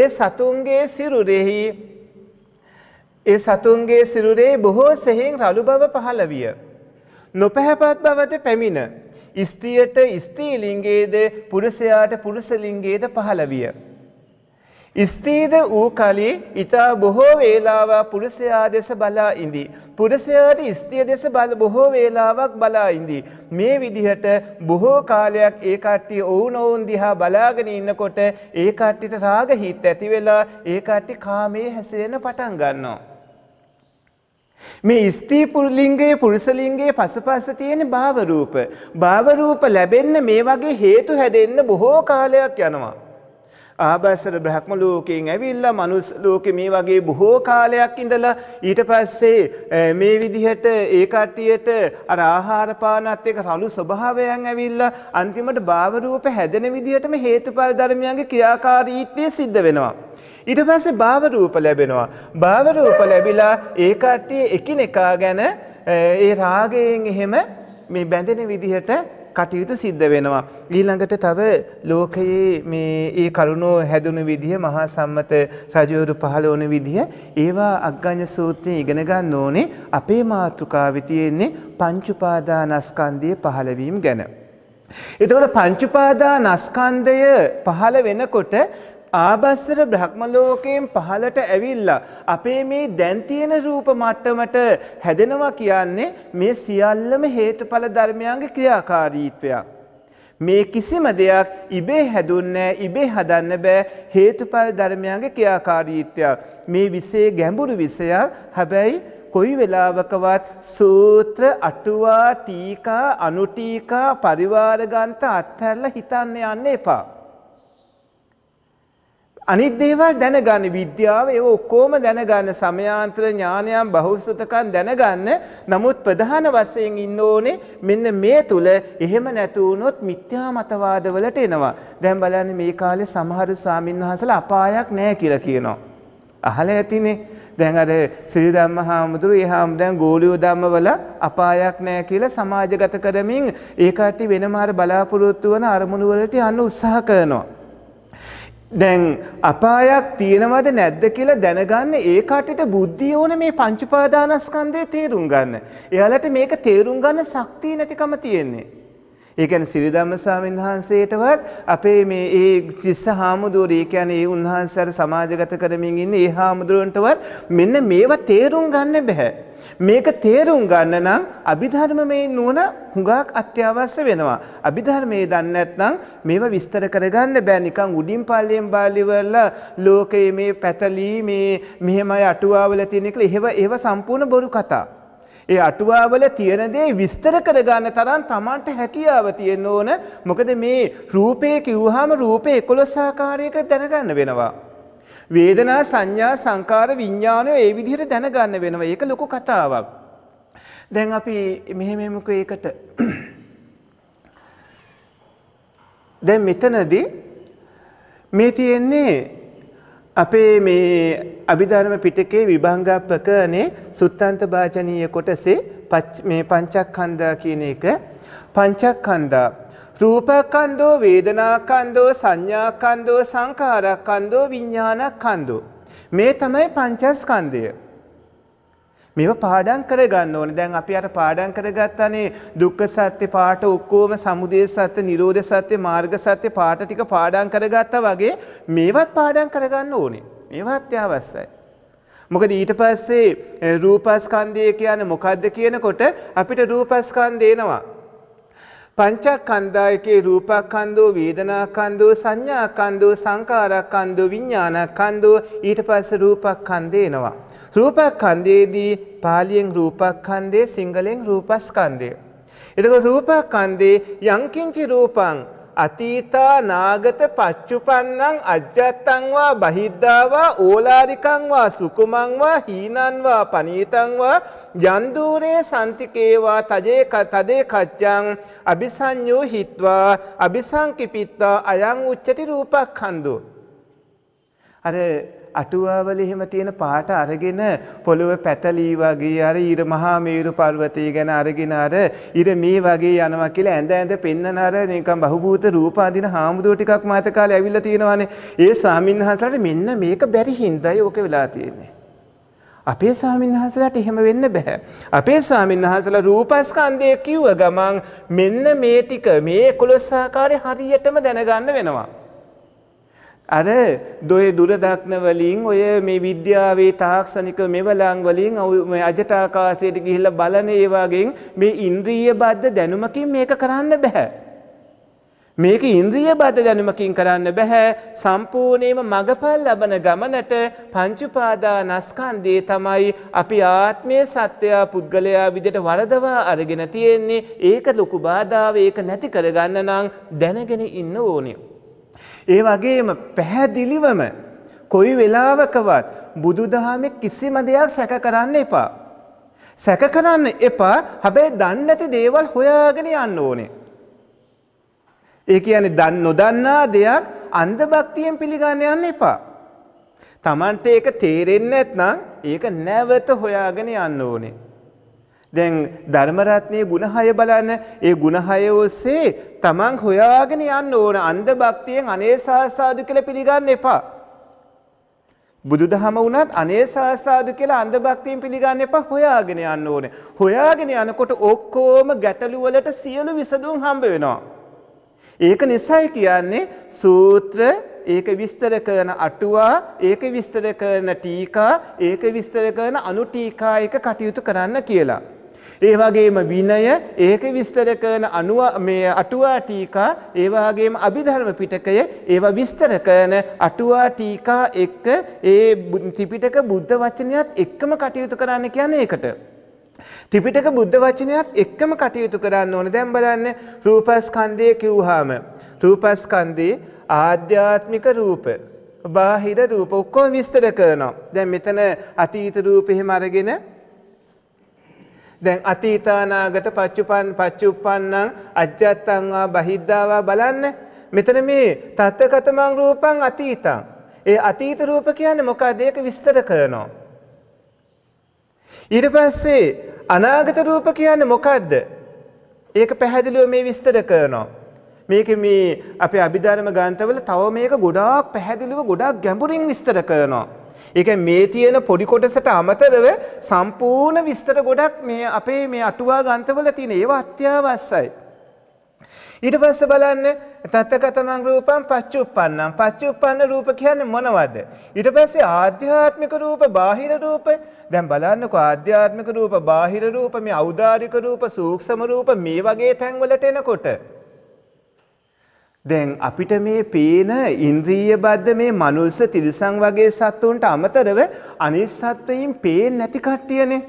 ඒ සතුන්ගේ සිරුරෙහි ඒ සතුන්ගේ සිරුරේ බොහෝ සෙහෙන් රළු බව පහළ විය. නොපැහැපත් බවද පැමිණ. ස්ත්‍රියට ස්ත්‍රී ලිංගයේද පුරුෂයාට පුරුෂ ලිංගයේද පහළ විය. ස්ථීද වූ කලී ඊතා බොහෝ වේලාවක් පුරුෂයා දෙස බලා ඉඳී. පුරුෂයාට ස්ත්‍රිය දෙස බල බොහෝ වේලාවක් බලා ඉඳී. මේ විදිහට බොහෝ කාලයක් ඒ කට්ටිය ඔවුන් ඔවුන් දිහා බලාගෙන ඉන්නකොට ඒ කට්ටියට රාග හිත් ඇති වෙලා ඒ කට්ටිය කාමයේ හැසිරෙන පටන් ගන්නවා. මේ ස්ත්‍රී පුරුලිංගයේ පුරුෂ ලිංගයේ පසුපස තියෙන භාව රූප භාව රූප ලැබෙන්න මේ වගේ හේතු හැදෙන්න බොහෝ කාලයක් යනවා ආභාසර බ්‍රහ්ම ලෝකයෙන් ඇවිල්ලා මනුස් ලෝකෙ මේ වගේ බොහෝ කාලයක් ඉඳලා ඊට පස්සේ මේ විදිහට ඒ කට්ටියට අර ආහාර පානත් එක්ක රළු ස්වභාවයන් ඇවිල්ලා අන්තිමට භාව රූප හැදෙන විදිහටම හේතුඵල ධර්මයන්ගේ ක්‍රියාකාරීත්වය සිද්ධ වෙනවා. ඊට පස්සේ භාව රූප ලැබෙනවා. භාව රූප ලැබිලා ඒ කට්ටිය එකිනෙකා ගැන ඒ රාගයෙන් එහෙම මේ බැඳෙන විදිහට කටයුතු සිද්ධ වෙනවා. ඊළඟට තව ලෝකයේ මේ ඒ කරුණෝ හැදුණු විදිහ මහා සම්මත රජවරු පහළ වන විදිහ ඒවා අග්ගඤ්ඤ සූත්‍රයෙන් ඉගෙන ගන්න ඕනේ අපේ මාතෘකාවේ තියෙන්නේ පංච උපාදානස්කන්ධයේ පහළවීම ගැන. එතකොට පංච උපාදානස්කන්ධය පහළ වෙනකොට ආබස්සර බ්‍රහ්මලෝකයෙන් පහලට ඇවිල්ලා අපේ මේ දැන් තියෙන රූප මට්ටමට හැදෙනවා කියන්නේ මේ සියල්ලම හේතුඵල ධර්මයන්ගේ ක්‍රියාකාරීත්වයක්. මේ කිසිම දෙයක් ඉබේ හැදුන්නේ ඉබේ හදන්න බෑ හේතුඵල ධර්මයන්ගේ ක්‍රියාකාරීත්වයක්. මේ විසේ ගැඹුරු විසයක්. හැබැයි කොයි වෙලාවකවත් සූත්‍ර අටුවා ටීකා අනුටීකා පරිවාර ගන්ත අත්හැරලා හිතන්න යන්න එපා. අනිත් දේවල් දැනගන්න විද්‍යාව ඒව ඔක්කොම දැනගන්න සමයාන්ත්‍ර ඥානයන් බහුසුතකන් දැනගන්න නමුත් ප්‍රධාන වශයෙන් ඉන්න ඕනේ මෙන්න මේ තුල එහෙම නැතු වුණොත් මිත්‍යා මතවාදවලට එනවා දැන් බලන්න මේ කාලේ සමහර ස්වාමින්වහන්සලා අපායක් නැහැ කියලා කියනවා අහලා ඇතිනේ දැන් අර ශ්‍රී ධම්ම හාමුදුරු එහාම දැන් ගෝලියෝ ධම්මවල අපායක් නැහැ කියලා සමාජගත කරමින් ඒ කට්ටිය වෙනම අර බලාපොරොත්තු වන අරමුණු වලට යන්න උත්සාහ කරනවා දැන් අපායක් තියෙනවද නැද්ද කියලා දැනගන්න ඒ කටට බුද්ධිය ඕන මේ පංච උපාදානස්කන්ධය තේරුම් ගන්න. එයාලට මේක තේරුම් ගන්න ශක්තිය නැතිකම තියෙන්නේ. ඒ කියන්නේ සිරිධම්ම ස්වාමීන් වහන්සේටවත් අපේ මේ ඒ සිස්ස හාමුදුරුවෝ ඒ කියන්නේ ඒ උන්වහන්සේට සමාජගත කරමින් ඉන්න ඒ හාමුදුරුවන්ටවත් මෙන්න මේවා තේරුම් ගන්න බෑ. මේක තේරුම් ගන්න නම් අභිධර්මයේ නුවණ හුඟක් අත්‍යවශ්‍ය වෙනවා. අභිධර්මයේ දන්නේ නැත්නම් මේව විස්තර කරගන්න බෑ නිකන් උඩින් පල්ලියෙන් බාලිවල ලෝකයේ මේ පැතලි මේ මෙහෙමයි අටුවාවල තියෙන කියලා එහෙව ඒව සම්පූර්ණ බොරු කතා. ඒ අටුවාවල තියෙන දේ විස්තර කරගන්න තරම් Tamanට හැකියාව තියෙන්න ඕන. මොකද මේ රූපේ කිව්වහම රූපේ 11 ආකාරයක දැනගන්න වෙනවා. වේදනා සංඥා සංකාර විඥානය ඒ විදිහට දැනගන්න වෙනවා. ඒක ලොකු කතාවක්. දැන් අපි මෙහෙම මෙමුකෝ ඒකට. දැන් මෙතනදී මේ තියෙන්නේ අපේ මේ අභිධර්ම පිටකේ විභංගප්පකනේ සුත්තන්ත වාචනීය කොටසේ මේ පංචක්ඛන්දා කියන එක පංචක්ඛන්දා රූපකන්දෝ වේදනාකන්දෝ සංඥාකන්දෝ සංඛාරකන්දෝ විඤ්ඤාණකන්දෝ මේ තමයි පංචස්කන්ධය මේව පාඩම් කරගන්න ඕනේ. දැන් අපි අර පාඩම් කරගත්තානේ දුක්ඛ සත්‍ය පාට ඔක්කොම සමුදය සත්‍ය, නිරෝධ සත්‍ය, මාර්ග සත්‍ය පාට ටික පාඩම් කරගත්තා වගේ මේවත් පාඩම් කරගන්න ඕනේ. මේවත් අවශ්‍යයි. මොකද ඊට පස්සේ රූපස්කන්ධය කියන්නේ මොකද්ද කියනකොට අපිට රූපස්කන්ධ එනවා. පංචකන්දායකේ රූපකන්දෝ වේදනාකන්දෝ සංඥාකන්දෝ සංකාරකන්දෝ විඥානකන්දෝ ඊට පස්සේ රූපකන්දේ එනවා. රූපකන්දේදී පාලියෙන් රූපකන්දේ සිංහලෙන් රූපස්කන්දේ. එතකොට රූපකන්දේ යංකින්චි රූපං අතීතා නාගත පච්චුපන්නං අජ්ජත්තංවා බහිද්ධාවා ඕලාරිකංවා සුකුමංවා හීනන්වා පනීතංවා ජන්දූරේ සන්තිකේවා තජේ තදේ කච්ඡං අபிසඤ්ඤෝ හිත්වා අபிසංකිපිත්තා අයං උච්චති රූපක් හන්දු අර අටුවාවල එහෙම තියෙන පාට අරගෙන පොළොව පැතලී වගේ අර ඉර මහා මේරු පර්වතය ගැන අරගෙන අර ඉර මේ වගේ යනවා කියලා ඇඳ ඇඳ පෙන්නන අර නිකන් බහුබූත රූප අඳින හාමුදුරුවෝ ටිකක් මාත කාලේ ඇවිල්ලා තියෙනවානේ. ඒ ස්වාමින්වහන්සේලාට මෙන්න මේක බැරි හින්දායි ඕක වෙලා තියෙන්නේ. අපේ ස්වාමින්වහන්සේලාට එහෙම වෙන්න බෑ. අපේ ස්වාමින්වහන්සේලා රූපස්කන්ධය කිව්ව ගමන් මෙන්න මේ ටික මේ 11 ආකාරයේ හරියටම දැනගන්න වෙනවා. අර දොය දුරදක්න වලින් ඔය මේ විද්‍යාවේ තාක්ෂණික මෙවලං වලින් අජටාකාශයට ගිහිල්ලා බලන ඒවාගෙන් මේ ඉන්ද්‍රිය බද්ධ දැනුමකින් මේක කරන්න බෑ. මේක ඉන්ද්‍රිය බද්ධ දැනුමකින් කරන්න බැහැ සම්පූර්ණයෙන්ම මගපල් ලබන ගමනට පංචඋපාදානස්කන්ධේ තමයි අපි ආත්මයේ සත්‍යය පුද්ගලයා විදිහට වරදවා අරගෙන තියෙන්නේ ඒක ලොකු බාධාව ඒක නැති කරගන්න නම් දැනගෙන ඉන්න ඕනේ. ඒ වගේම පැහැදිලිවම කොයි වෙලාවකවත් බුදුදහමේ කිසිම දෙයක් සැක කරන්න එපා. සැක කරන්න එපා. හැබැයි දන්නේ නැති දේවල් හොයාගෙන යන්න ඕනේ. ඒ කියන්නේ දන් නොදන්නා දෙයක් අන්ධ භක්තියෙන් පිළිගන්න යන්න එපා. Tamante ඒක තේරෙන්නේ නැත්නම් ඒක නැවත හොයාගෙන යන්න ඕනේ. දැන් ධර්මරත්නයේ ගුණ හය බලන්න ඒ ගුණ හය ඔස්සේ තමන් හොයාගෙන යන්න ඕන අන්ධ භක්තියෙන් අනේ සාසාදු කියලා පිළිගන්න එපා. බුදුදහම වුණත් අනේ සාසාදු කියලා අන්ධ භක්තියෙන් පිළිගන්න එපා හොයාගෙන යන්න ඕනේ. හොයාගෙන යනකොට ඔක්කොම ගැටලු වලට සියලු විසඳුම් හම්බ වෙනවා. ඒක නිසයි කියන්නේ සූත්‍ර ඒක විස්තර කරන අටුවා ඒක විස්තර කරන ටීකා ඒක විස්තර කරන අනුටීකා එක කටයුතු කරන්න කියලා. ඒ වගේම විනය ඒක විස්තර කරන අනුව මේ අටුවා ටීකා ඒ වගේම අභිධර්ම පිටකය ඒවා විස්තර කරන අටුවා ටීකා එක්ක ඒ ත්‍රිපිටක බුද්ධ වචනයත් එක්කම කටයුතු කරන්න කියන්නේ ඒකට. ත්‍රිපිටක බුද්ධ වචනයත් එක්කම කටයුතු කරන්න ඕනේ. දැන් බලන්න රූපස්කන්ධය කිව්වහම රූපස්කන්ධේ ආධ්‍යාත්මික රූප බාහිර රූප ඔක්කොම විස්තර කරනවා. දැන් මෙතන අතීත රූප එහෙම අරගෙන දැන් අතීතානාගත පච්චුපන් පච්චුප්පන්නං අජ්ජත්තංවා බහිද්ධාවා බලන්න. මෙතන මේ තත්ත්කතමං රූපං අතීතං. ඒ අතීත රූප කියන්නේ මොකක්ද ඒක විස්තර කරනවා. ඊට පස්සේ අනාගත රූප කියන්නේ මොකද්ද? ඒක පැහැදිලිව මේ විස්තර කරනවා. මේක මේ අපේ අභිධර්ම ග්‍රන්ථවල තව මේක ගොඩාක් පැහැදිලිව ගොඩාක් ගැඹුරින් විස්තර කරනවා. ඒක මේ තියෙන පොඩි කොටසට අමතරව සම්පූර්ණ විස්තර ගොඩක් මේ අපේ මේ අටුවා ගන්තවල තියෙන ඒවා අත්‍යවශ්‍යයි. ඊට පස්සේ බලන්න තත්කතමං රූපං පච්චුප්පන්නම් පච්චුප්පන්න රූප කියන්නේ මොනවද ඊට පස්සේ ආධ්‍යාත්මික රූප බාහිර රූප දැන් බලන්නකෝ ආධ්‍යාත්මික රූප බාහිර රූප මේ ඖදාරික රූප සූක්ෂම රූප මේ වගේ තැන්වලට එනකොට දැන් අපිට මේ පේන ඉන්ද්‍රීය බද්ධ මේ මනුස්ස තිරිසන් වගේ සත්තුන්ට අමතරව අනිත් සත්වයින් පේන්නේ නැති කට්ටියනේ.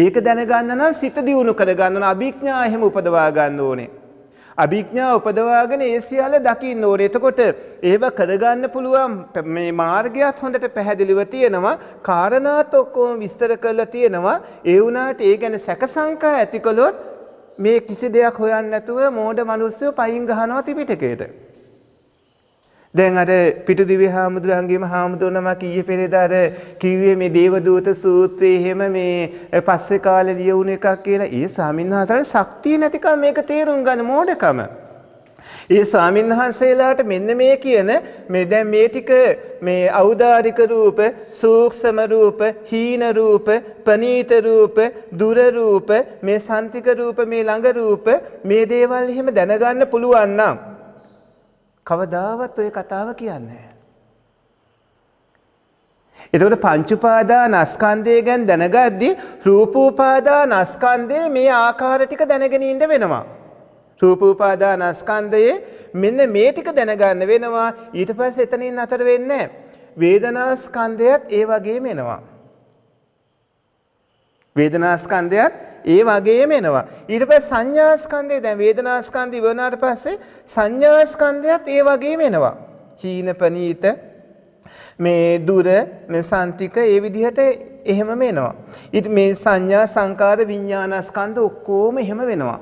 ඒක දැනගන්න නම් සිත දියුණු කරගන්න ඕන අභිඥා එහෙම උපදවා ගන්න ඕනේ. අභිඥා උපදවාගෙන ඒ සියල්ල දකින්න ඕනේ. එතකොට ඒව කරගන්න පුළුවන් මේ මාර්ගයත් හොඳට පැහැදිලිව තියෙනවා. කාරණාත් ඔක්කොම විස්තර කරලා තියෙනවා. ඒ වුණාට ඒ ගැන සැකසංකා ඇති කළොත් මේ කිසි දෙයක් හොයන්න නැතුව මෝඩ මිනිස්සු පයින් ගහනවා ත්‍රිපිටකයට. දැන් අර පිටුදිවි හාමුදුරන්ගේම හාමුදුරනම කීයේ පෙරේදාර කිව්වේ මේ දේවදූත සූත්‍රයේ එහෙම මේ පස්සේ කාලේ ලියවුණු එකක් කියලා. ඒ ස්වාමීන් වහන්සේට ශක්තිය නැතිකම මේක තේරුම් ගන්න මෝඩකම. ඒ ස්වාමීන් වහන්සේලාට මෙන්න මේ කියන මේ දැන් මේ ටික මේ ඖදාරික රූප, සූක්ෂම රූප, හීන රූප, ප්‍රනීත රූප, දුර රූප, මේ සන්තික රූප, මේ ළඟ රූප මේ දේවල් එහෙම දැනගන්න පුළුවන් නම් කවදාවත් ওই කතාව කියන්නේ නැහැ. එතකොට පංචඋපාදා නස්කන්දය ගැන දැනගද්දී රූපූපාදා නස්කන්දය මේ ආකාර ටික දැනගෙන ඉන්න වෙනවා. රූපූපාදානස්කන්ධයේ මෙන්න මේ ටික දැනගන්න වෙනවා ඊට පස්සේ එතනින් අතර වෙන්නේ වේදනාස්කන්ධයත් ඒ වගේම එනවා වේදනාස්කන්ධයත් ඒ වගේම එනවා ඊට පස්සේ සංඥාස්කන්ධය දැන් වේදනාස්කන්ධය ඉවරනාට පස්සේ සංඥාස්කන්ධයත් ඒ වගේම එනවා හීනපනීත මේ දුර මේ සන්තික ඒ විදිහට එහෙම වෙනවා. ඉතින් මේ සංඥා සංකාර විඥානස්කන්ධ ඔක්කොම එහෙම වෙනවා.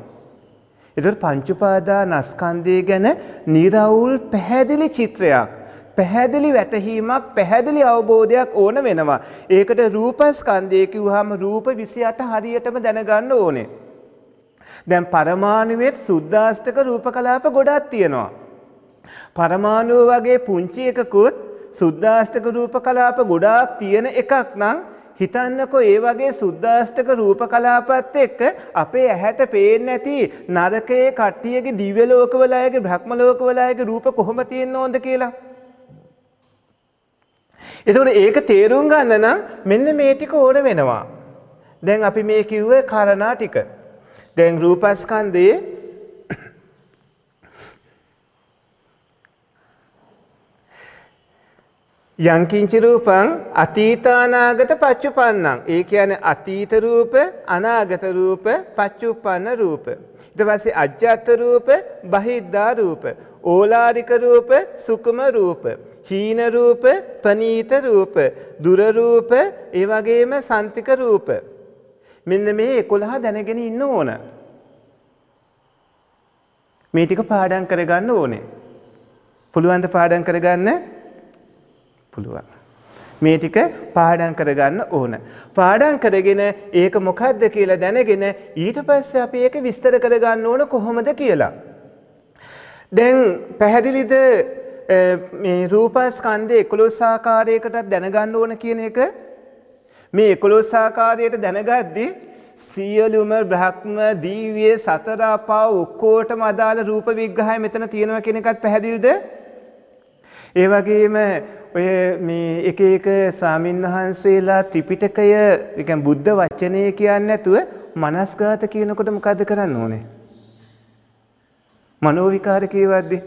එතකොට පංච උපාදානස්කන්ධය ගැන निराවුල් පැහැදිලි චිත්‍රයක් පැහැදිලි වැටහීමක් පැහැදිලි අවබෝධයක් ඕන වෙනවා. ඒකට රූපස්කන්ධය කිව්වහම රූප 28 හරියටම දැනගන්න ඕනේ. දැන් පරමාණුවේත් සුද්දාස්තක රූප කලාප ගොඩක් තියෙනවා. පරමාණුව වගේ පුංචි එකකුත් සුද්දාස්තක රූප කලාප ගොඩාක් තියෙන එකක් නම් හිතන්නකෝ ඒ වගේ සුද්දාෂ්ටක රූප කලාපත් එක්ක අපේ ඇහැට පේන්නේ නැති නරකයේ කට්ටියගේ දිව්‍ය ලෝකවල අයගේ භ්‍රම ලෝකවල අයගේ රූප කොහොම තියෙන්න ඕනද කියලා. එතකොට ඒක තේරුම් ගන්න නම් මෙන්න මේ ටික ඕන වෙනවා. දැන් අපි මේ කිව්වේ කරණා ටික. දැන් රූපස්කන්ධයේ යංකින්චි රූපං අතීතානාගත පච්චුපන්නං. ඒ කියන්නේ අතීත රූප, අනාගත රූප, පච්චුප්පන්න රූප. ඊට පස්සේ අජ්ජත් රූප, බහිද්ධා රූප, ඕලාරික රූප, සුකුම රූප, හීන රූප, පනීත රූප, දුර රූප, ඒ වගේම සන්තික රූප. මෙන්න මේ 11 දැනගෙන ඉන්න ඕන. මේ ටික පාඩම් කරගන්න ඕනේ. පුළුවන් ද පාඩම් කරගන්න? පුළුවන්. මේ ටික පාඩම් කරගන්න ඕන. පාඩම් කරගෙන ඒක මොකද්ද කියලා දැනගෙන ඊට පස්සේ අපි ඒක විස්තර කරගන්න ඕන කොහොමද කියලා. දැන් පැහැදිලිද මේ රූපස්කන්ධය 11 ආකාරයකට දැනගන්න ඕන කියන එක? මේ 11 ආකාරයට දැනගද්දී සියලුම බ්‍රහ්ම දිව්‍ය සතර අපාව ඔක්කොටම අදාළ රූප විග්‍රහය මෙතන තියෙනවා කියන එකත් පැහැදිලිද? ඒ වගේම ඔය මේ එක එක ස්වාමින්වහන්සේලා ත්‍රිපිටකය ඒ බුද්ධ වචනය කියන්නේ නැතුව මනස්ගත කියනකොට මොකද කරන්න ඕනේ? මනෝ විකාර කියවද්දි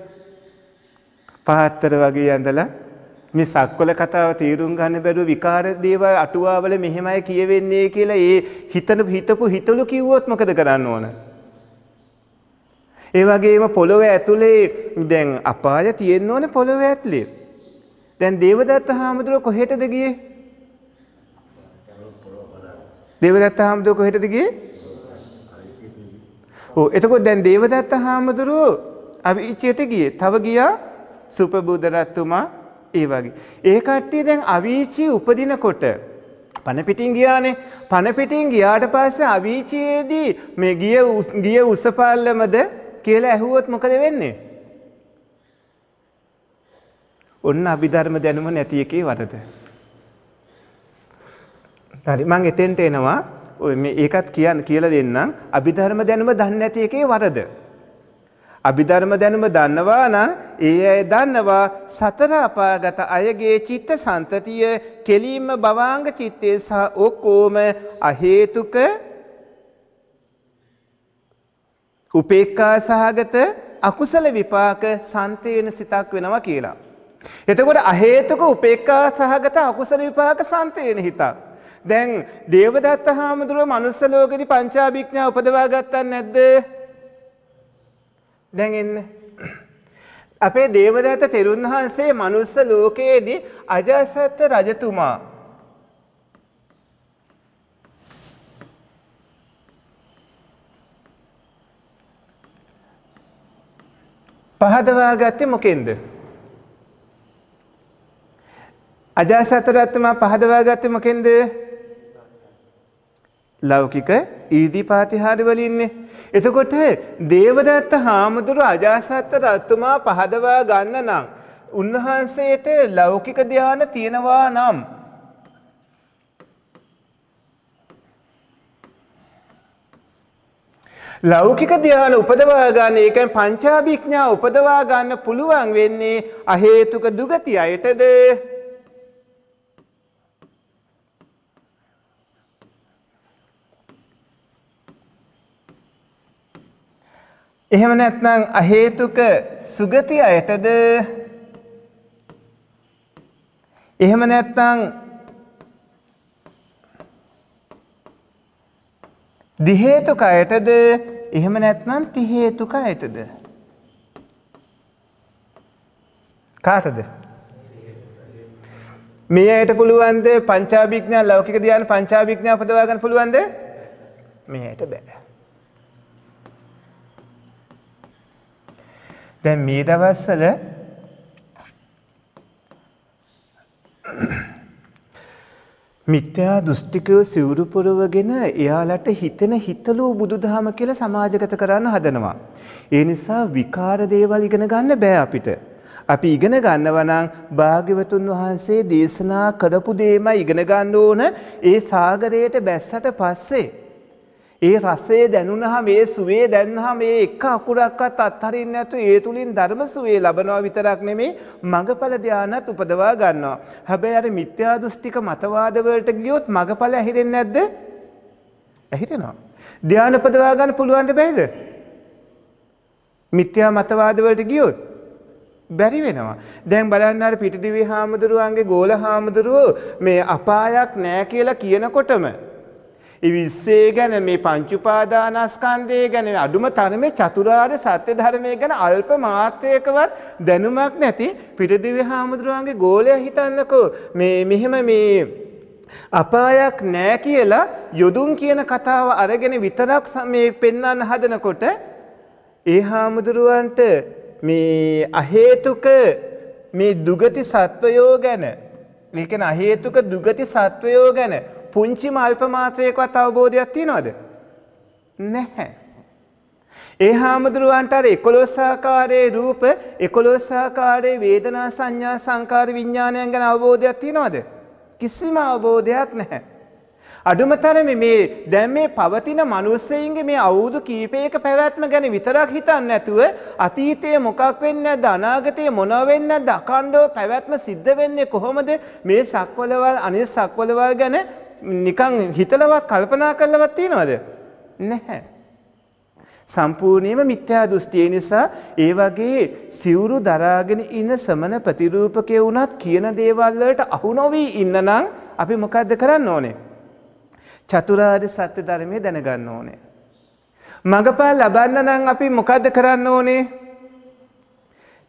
පහත්තර වගේ ඇඳලා මේ සක්වල කතාව තීරුම් ගන්න බැරුව විකාර දේවල් අටුවාවල මෙහෙමයි කියවෙන්නේ කියලා ඒ හිතන හිතපු හිතලු කිව්වොත් මොකද කරන්න ඕනේ? ඒ වගේම පොළොව ඇතුලේ දැන් අපාය තියෙන්න ඕනේ පොළොව ඇතුලේ. දැන් දේවදත්ත හාමුදුරුවෝ කොහෙටද ගියේ? දේවදත්ත හාමුදුරුවෝ කොහෙටද ගියේ? ඔව් එතකොට දැන් දේවදත්ත හාමුදුරුවෝ අවීචයට ගියේ. තව ගියා සුපබුද රත්තුමා ඒ වගේ. ඒ කට්ටිය දැන් අවීචී උපදිනකොට පණ පිටින් ගියානේ. පණ පිටින් ගියාට පස්සේ අවීචයේදී මේ ගිය ගිය උසපල්ලමද කියලා ඇහුවොත් මොකද වෙන්නේ? ඔන්න අභිධර්ම දැනුම නැති එකේ වරද. හරි මම එතෙන්ට එනවා ඔය මේ ඒකත් කියන්න කියලා දෙන්නම් අභිධර්ම දැනුම දන්නේ නැති එකේ වරද. අභිධර්ම දැනුම දන්නවා නම් ඒ අය දන්නවා සතර අපාගත අයගේ චිත්ත සන්තතිය කෙලින්ම භවාංග චිත්තේ සහ ඔක්කොම අහේතුක උපේක්ඛා සහගත අකුසල විපාක සන්තේන සිතක් වෙනවා කියලා. එතකොට අහේතුක උපේක්ඛා සහගත අකුසල විපාක සන්තේන හිතා. දැන් දේවදත්ත හාමුදුරුව මනුස්ස ලෝකෙදි පංචාභිඥා උපදවා ගත්තා නැද්ද? දැන් එන්න. අපේ දේවදත්ත තෙරුන් වහන්සේ මනුස්ස ලෝකයේදී අජාසත් රජතුමා පහදවා ගත්තේ මොකෙන්ද? අජාස හතරත් මා පහදවා ගත්තේ මොකෙන්ද? ලෞකික ඊදිපාතිහාර වලින්නේ. එතකොට දේවදත්ත හාමුදුරු අජාසත්ත රත්තුමා පහදවා ගන්න නම් උන්වහන්සේට ලෞකික ධ්‍යාන තියෙනවා නම් ලෞකික ධ්‍යාන උපදවා ගන්න ඒකෙන් පංචාභිඥා උපදවා ගන්න පුළුවන් වෙන්නේ අහේතුක දුගති අයටද එහෙම නැත්නම් අහේතුක සුගති අයටද එහෙම නැත්නම් දි හේතුක අයටද එහෙම නැත්නම් ති හේතුක අයටද කාටද මේ අයට පුළුවන්ද පංචාභිඥා ලෞකික ධ්‍යාන පංචාභිඥා උපදවා ගන්න පුළුවන්ද මේ අයට බෑ දැන් මේ දවස්වල මිත්‍යා දෘෂ්ටිකයෝ සිවුරු පුරවගෙන එයාලට හිතෙන හිතලෝ බුදුදහම කියලා සමාජගත කරන්න හදනවා. ඒ නිසා විකාර දේවල් ඉගෙන ගන්න බෑ අපිට. අපි ඉගෙන ගන්නවා නම් භාග්‍යවතුන් වහන්සේ දේශනා කරපු දේමයි ඉගෙන ගන්න ඕන. ඒ සාගරයට බැස්සට පස්සේ ඒ රසේ දැනුනහම ඒ සුවේ දැන්හම ඒ එක අකුරක්වත් අත්හරින්න නැතු ඒ තුලින් ධර්ම සුවේ ලබනවා විතරක් නෙමේ මගඵල ධානත් උපදවා ගන්නවා. හැබැයි අර මිත්‍යා දෘෂ්ටික මතවාද වලට ගියොත් මගඵල ඇහිරෙන්නේ නැද්ද? ඇහිරෙනවා. ධාන උපදවා ගන්න පුළුවන්ද බැයිද? මිත්‍යා මතවාද වලට ගියොත් බැරි වෙනවා. දැන් බලන්න අර පිටිදිවි හාමුදුරුවන්ගේ ගෝල හාමුදුරුවෝ මේ අපායක් නෑ කියලා කියනකොටම ඉවිස්සේ ගැන මේ පංචුපාදානස්කන්දය ගැන අඩුම තරමේ චතුරාර් සත්‍ය ධර්මය ගැන අල්ප මාත්‍රයකවත් දැනුමක් නැති පිටදිවි හාමුදුරුවන්ගේ ගෝලය හිතන්නකෝ මේ මෙහෙම මේ අපායක් නෑ කියලා යොදුම් කියන කතාව අරගෙන විතරක් මේ පෙන්වන්න හදනකොට ඒ හාමුදුරුවන්ට මේ අහේතුක මේ දුගති සත්වයෝ ගැන ඒ කියන්නේ අහේතුක දුගති සත්වයෝ ගැන පුංචිම අල්පමාත්‍රයකවත් අවබෝධයක් තියෙනවද? නැහැ. ඒ හාමුදුරුවන්ට අර එකොළොස්සාකාරයේ රූප එකොළොස්සාකාරයේ වේදනා සංඥා සංකාර විඥානයන් ගැන අවබෝධයක් තියෙනවද? කිසිම අවබෝධයක් නැහැ. අඩුමතරම මේ දැන් මේ පවතින මිනිස්සෙයින්ගේ මේ අවුරුදු කීපයක පැවැත්ම ගැන විතරක් හිතන්නේ නැතුව අතීතයේ මොකක් වෙන්නේ නැද්ද අනාගතයේ මොනව වෙන්නේ නැද්ද අකණ්ඩව පැවැත්ම සිද්ධ වෙන්නේ කොහොමද මේ සක්වලවල් අනේ සක්වලවල් ගැන නිකං හිතලවත් කල්පනා කරලවත් තියෙනවද නැහැ. සම්පූර්ණයම මිත්‍යා දෘෂ්ටිය නිසා ඒ වගේ සිවුරු දරාගෙන ඉන්න සමන ප්‍රතිරූපකය වුණත් කියන දේවල් වලට අහු නොවී ඉන්න නම් අපි මොකද්ද කරන්න ඕනේ? චතුරාර්ය සත්‍ය ධර්මය දැනගන්න ඕනේ. මඟපල් ලබන්න නම් අපි මොකද්ද කරන්න ඕනේ?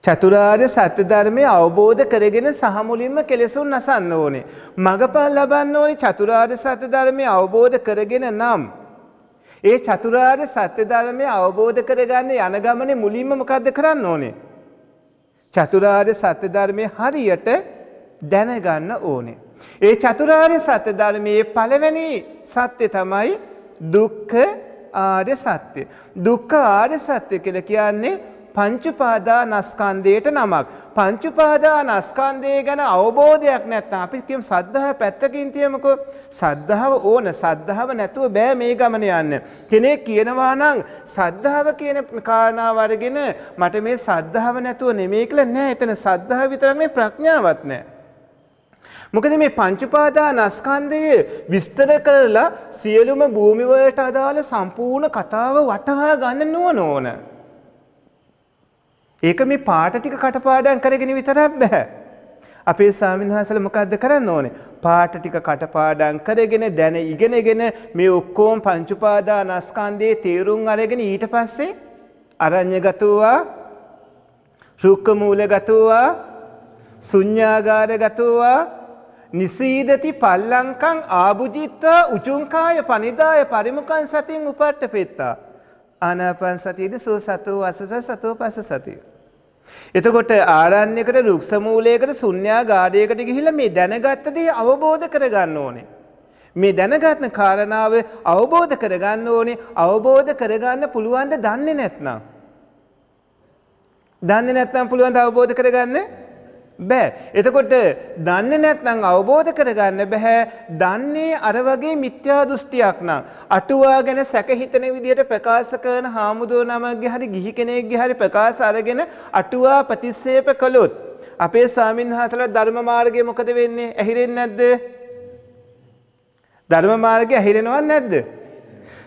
චතුරාර්ය සත්‍ය ධර්මය අවබෝධ කරගෙන සහ මුලින්ම කෙලෙසුන් නසන්න ඕනේ. මගපල් ලබන්න ඕනේ චතුරාර්ය සත්‍ය ධර්මය අවබෝධ කරගෙන නම්. ඒ චතුරාර්ය සත්‍ය ධර්මය අවබෝධ කරගන්න යන ගමනේ මුලින්ම මොකද්ද කරන්න ඕනේ? චතුරාර්ය සත්‍ය ධර්මයේ හරියට දැනගන්න ඕනේ. ඒ චතුරාර්ය සත්‍ය ධර්මයේ පළවෙනි සත්‍ය තමයි දුක්ඛ ආර්ය සත්‍ය. දුක්ඛ ආර්ය සත්‍ය කියලා කියන්නේ පංචුපාදානස්කන්ධයට නමක්. පංචුපාදානස්කන්ධය ගැන අවබෝධයක් නැත්නම් අපි කියමු සද්ධාව පැත්තකින් තියමුකෝ. සද්ධාව ඕන සද්ධාව නැතුව බෑ මේ ගමන යන්න. කෙනෙක් කියනවා නම් සද්ධාව කියන කාරණාව අරගෙන මට මේ සද්ධාව නැතුව නෙමෙයි කියලා නෑ. එතන සද්ධාව විතරක් නෙමෙයි ප්‍රඥාවක් නෑ. මොකද මේ පංචුපාදානස්කන්ධය විස්තර කරලා සියලුම භූමිවලට අදාළ සම්පූර්ණ කතාව වටහා ගන්න නුවණ ඕන. ඒක මේ පාට ටික කටපාඩම් කරගෙන විතරක් බෑ. අපේ සාමින්හසල මොකද්ද කරන්න ඕනේ? පාට ටික කටපාඩම් කරගෙන දැන ඉගෙනගෙන මේ ඔක්කොම පංච උපාදානස්කන්ධයේ තේරුම් අරගෙන ඊට පස්සේ අරඤ්‍යගතෝවා රුක්ක මූලගතෝවා ශුඤ්ඤාගාරගතෝවා නිසීදති පල්ලංකං ආභුජිත්වා උචුංකාය පනිදාය පරිමුඛං සතින් උපට්ඨපෙත්තා ආනාපාන සතියේදී සෝසතෝ අසස සතෝ පස සතිය. එතකොට ආරණ්‍යයකට රුක්ස මූලයකට ශුන්‍යාගාරයකට ගිහිල්ලා මේ දැනගත්ත දේ අවබෝධ කරගන්න ඕනේ. මේ දැනගත්න කාරණාව අවබෝධ කරගන්න ඕනේ. අවබෝධ කරගන්න පුළුවන්ද දන්නේ නැත්නම්. දන්නේ නැත්නම් පුළුවන් ද අවබෝධ කරගන්නේ? බෑ. එතකොට දන්න නැත්නම් අවබෝධ කරගන්න බැහැ දන්නේ අර වගේ මිත්‍යා දෘෂ්ටියක් නම් අටුවා ගැන සැකහිතන විදිහට ප්‍රකාශ කරන හාමුදුර නමක්ගේ හරි ගිහි කෙනෙක්ගේ හරි ප්‍රකාශ අරගෙන අටුවා ප්‍රතික්ෂේප කළොත් අපේ ස්වාමීන් වහන්සේලා ධර්ම මාර්ගයේ මොකද වෙන්නේ? ඇහිරෙන්නේ නැද්ද? ධර්ම මාර්ගය ඇහිරෙනවද නැද්ද?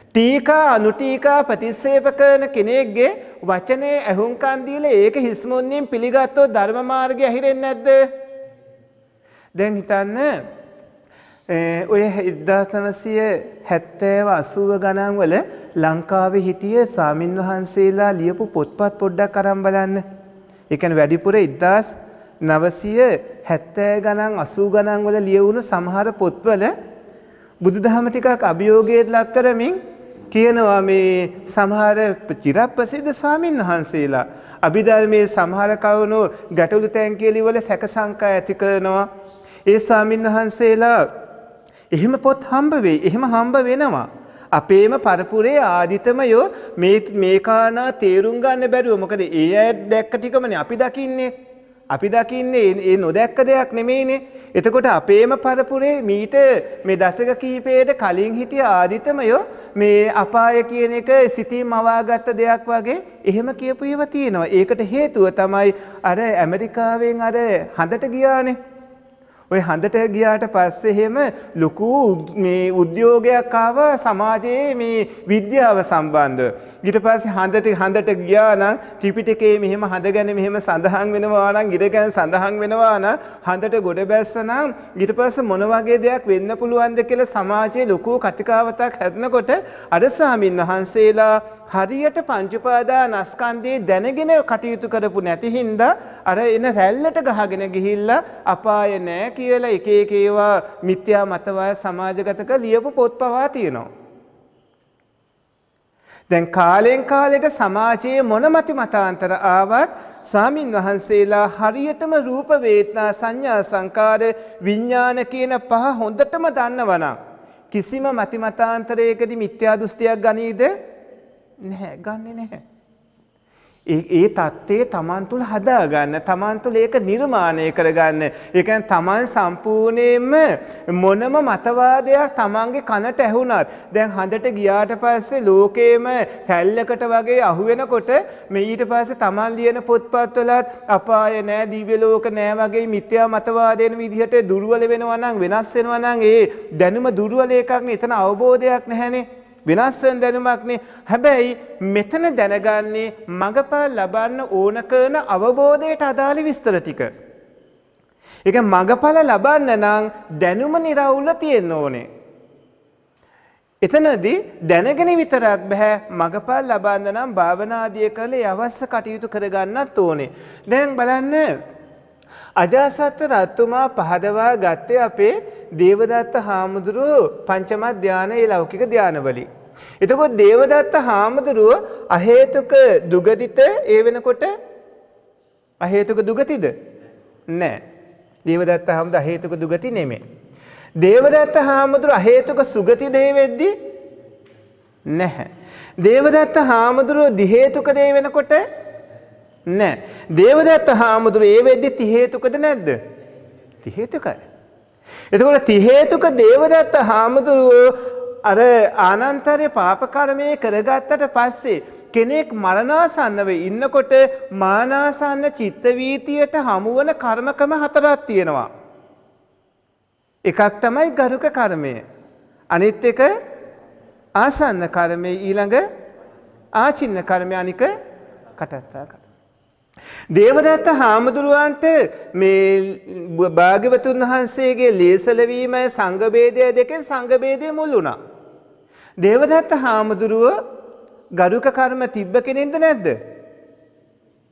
ටීකා අනුටීකා ප්‍රතික්ෂේප කරන කෙනෙක්ගේ වචනේ ඇහුම්කන් දීලා ඒක හිස්මුන්නින් පිළිගත්තොත් ධර්ම මාර්ගය ඇහිරෙන්නේ නැද්ද? දැන් හිතන්න ඔය 1970 80 ගණන් වල ලංකාවේ හිටිය සාමින් වහන්සේලා ලියපු පොත්පත් පොඩ්ඩක් අරන් බලන්න. ඒ කියන්නේ වැඩිපුර 1970 ගණන් 80 ගණන් වල ලියවුණු සමහර පොත්වල බුදුදහම ටිකක් අභියෝගයට ලක් කරමින් කියනවා මේ සමහර චිරප්‍රසිද්ධ ස්වාමින් වහන්සේලා. අභිධර්මයේ සමහර කවුණු ගැටලු තැන්කියලි වල සැක සංකා ඇති කරනවා. ඒ ස්වාමින් වහන්සේලා එහෙම පොත් හම්බ වෙයි. එහෙම හම්බ වෙනවා. අපේම පරපුරේ ආදිතමයෝ මේ මේ කාරණා තේරුම් ගන්න බැරුව මොකද ඒ අය දැක්ක ටිකමනේ අපි දකින්නේ. අපි දකින්නේ ඒ නොදැක්ක දෙයක් නෙමෙයිනේ. එතකොට අපේම පරපුරේ මීට මේ දශක කීපයට කලින් හිටිය ආදිතමයෝ මේ අපාය කියන එක සිතින් මවාගත්ත දෙයක් වගේ එහෙම කියපු ඒවා තියෙනවා. ඒකට හේතුව තමයි අර ඇමරිකාවෙන් අර හඳට ගියානේ. ඔය හඳට ගියාට පස්සේ එහෙම ලොකු මේ උද්‍යෝගයක් ආව සමාජයේ මේ විද්‍යාව සම්බන්ධව. ඊට පස්සේ හඳට හඳට ගියා නම් ත්‍රිපිටකයේ මෙහෙම හඳ ගැන මෙහෙම සඳහන් වෙනවා නම් ඉර ගැන සඳහන් වෙනවා නම් හඳට ගොඩ බැස්ස නම් ඊට පස්සේ මොන වගේ දෙයක් වෙන්න පුළුවන්ද කියලා සමාජයේ ලොකු කතිකාවතක් හැදෙනකොට අර ස්වාමින් වහන්සේලා හරියට පංචපාදා නස්කන්දේ දැනගෙන කටයුතු කරපු නැති හින්දා අර එන රැල්ලට ගහගෙන ගිහිල්ලා අපාය නෑ කියලා එක එක ඒවා මිත්‍යා මතවාද සමාජගතක ලියපු පොත් පවා තියෙනවා. දැන් කාලෙන් කාලෙට සමාජයේ මොන මති මතාන්තර ආවත් ස්වාමින් වහන්සේලා හරියටම රූප වේදනා සංඥා සංකාර විඥාන කියන පහ හොඳටම දන්නවනම් කිසිම මති මතාන්තරයකදී මිත්‍යා දෘෂ්ටියක් ගනීද? නැහැ ගන්නේ නැහැ. ඒ தත්ත්වයේ තමන් තුල හදා ගන්න තමන් තුල ඒක නිර්මාණය කර ගන්න. ඒ කියන්නේ තමන් සම්පූර්ණයෙන්ම මොනම මතවාදයක් තමන්ගේ කනට ඇහුණත් දැන් හඳට ගියාට පස්සේ ලෝකේම සැල්ලකට වගේ අහු වෙනකොට මේ ඊට පස්සේ තමන් ලියන පොත්පත්වලත් අපාය නෑ දිව්‍ය ලෝක නෑ වගේ මිත්‍යා මතවාදයෙන් විදිහට දුර්වල වෙනවා නම් වෙනස් වෙනවා නම් ඒ දැනුම දුර්වල එකක් නේ එතන අවබෝධයක් නැහැනේ. වෙනස්සෙන් දැනුමක්නේ හැබැයි මෙතන දැනගන්නේ මඟපල් ලබන්න ඕන කරන අවබෝධයට අදාළ විස්තර ටික. ඒක මඟඵල ලබන්න නම් දැනුම නිරවුල තියෙන්න ඕනේ. එතනදී දැනගෙන විතරක් බෑ මඟඵල ලබන්න නම් භාවනාදිය කරලා අවශ්‍ය කටයුතු කරගන්නත් ඕනේ. දැන් බලන්න අජාසත් රත්තුමා පහදවා ගත්තේ අපේ දේවදත්ත හාමුදුරුව පංචම ධානය ඒ ලෞකික ධානවලින්. එතකොට දේවදත්ත හාමුදුරුව අහේතුක දුගතිත ඒ වෙනකොට අහේතුක දුගතිද? නෑ. දේවදත්ත හාමුදුරුව අහේතුක දුගති නෙමෙයි. දේවදත්ත හාමුදුරුව අහේතුක සුගති දේවෙද්දි නැහැ. දේවදත්ත හාමුදුරුව දි හේතුක දේ වෙනකොට නැහැ. දේවදත්ත හාමුදුරුව ඒ වෙද්දි ති හේතුකද නැද්ද? ති හේතුකයි. එතකොට තිහේතුක දේවදත්ත හාමුදුරුවෝ අර ආනන්තරය පාපකරමය කරගත්තට පස්සේ කෙනෙක් මරණාසන්නව ඉන්නකොට මානාසන්න චිත්තවීතියට හමුවන කර්මකම හතරක් තියෙනවා. එකක් තමයි ගරුක කර්මය. අනිත් එක ආසන්න කර්මය ඊළඟ ආචින්න කර්මය අනික කටත්තාක. දේවදත්ත හාමුදුරුවන්ට මේ භාග්‍යවතුන් වහන්සේගේ ලේසලවීමයි සංඝභේදය දෙකෙන් සංඝභේදය මුල් වුණා. දේවදත්ත හාමුදුරුව ගරුක කර්ම තිබ්බ කෙනෙක්ද නැද්ද?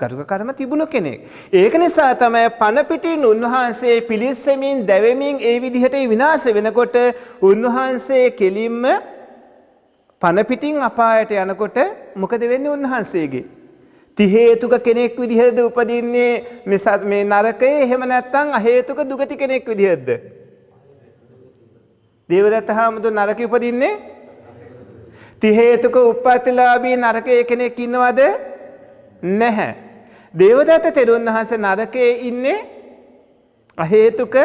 ගරුක කර්ම තිබුණු කෙනෙක්. ඒක නිසා තමයි පණ පිටින් උන්වහන්සේ පිලිස්සෙමින් දැවෙමින් ඒ විදිහට විනාශ වෙනකොට උන්වහන්සේ කෙලින්ම පණ පිටින් අපායට යනකොට මොකද වෙන්නේ උන්වහන්සේගේ? තිහේතුක කෙනෙක් විදිහද උපදින්නේ මෙසත් මේ නරකයේ එහෙම නැත්තං අහේතුක දුගති කෙනෙක් විදිහද්ද. දේවදත්ත හාමුදු නරක උපදින්නේ තිහේතුක උපත්තිලාබී නරකය කෙනෙක් ඉන්නවද නැහැ. දේවදත්ත තෙරුන් වහන්ස නරකයේ ඉන්නේ අහේතුක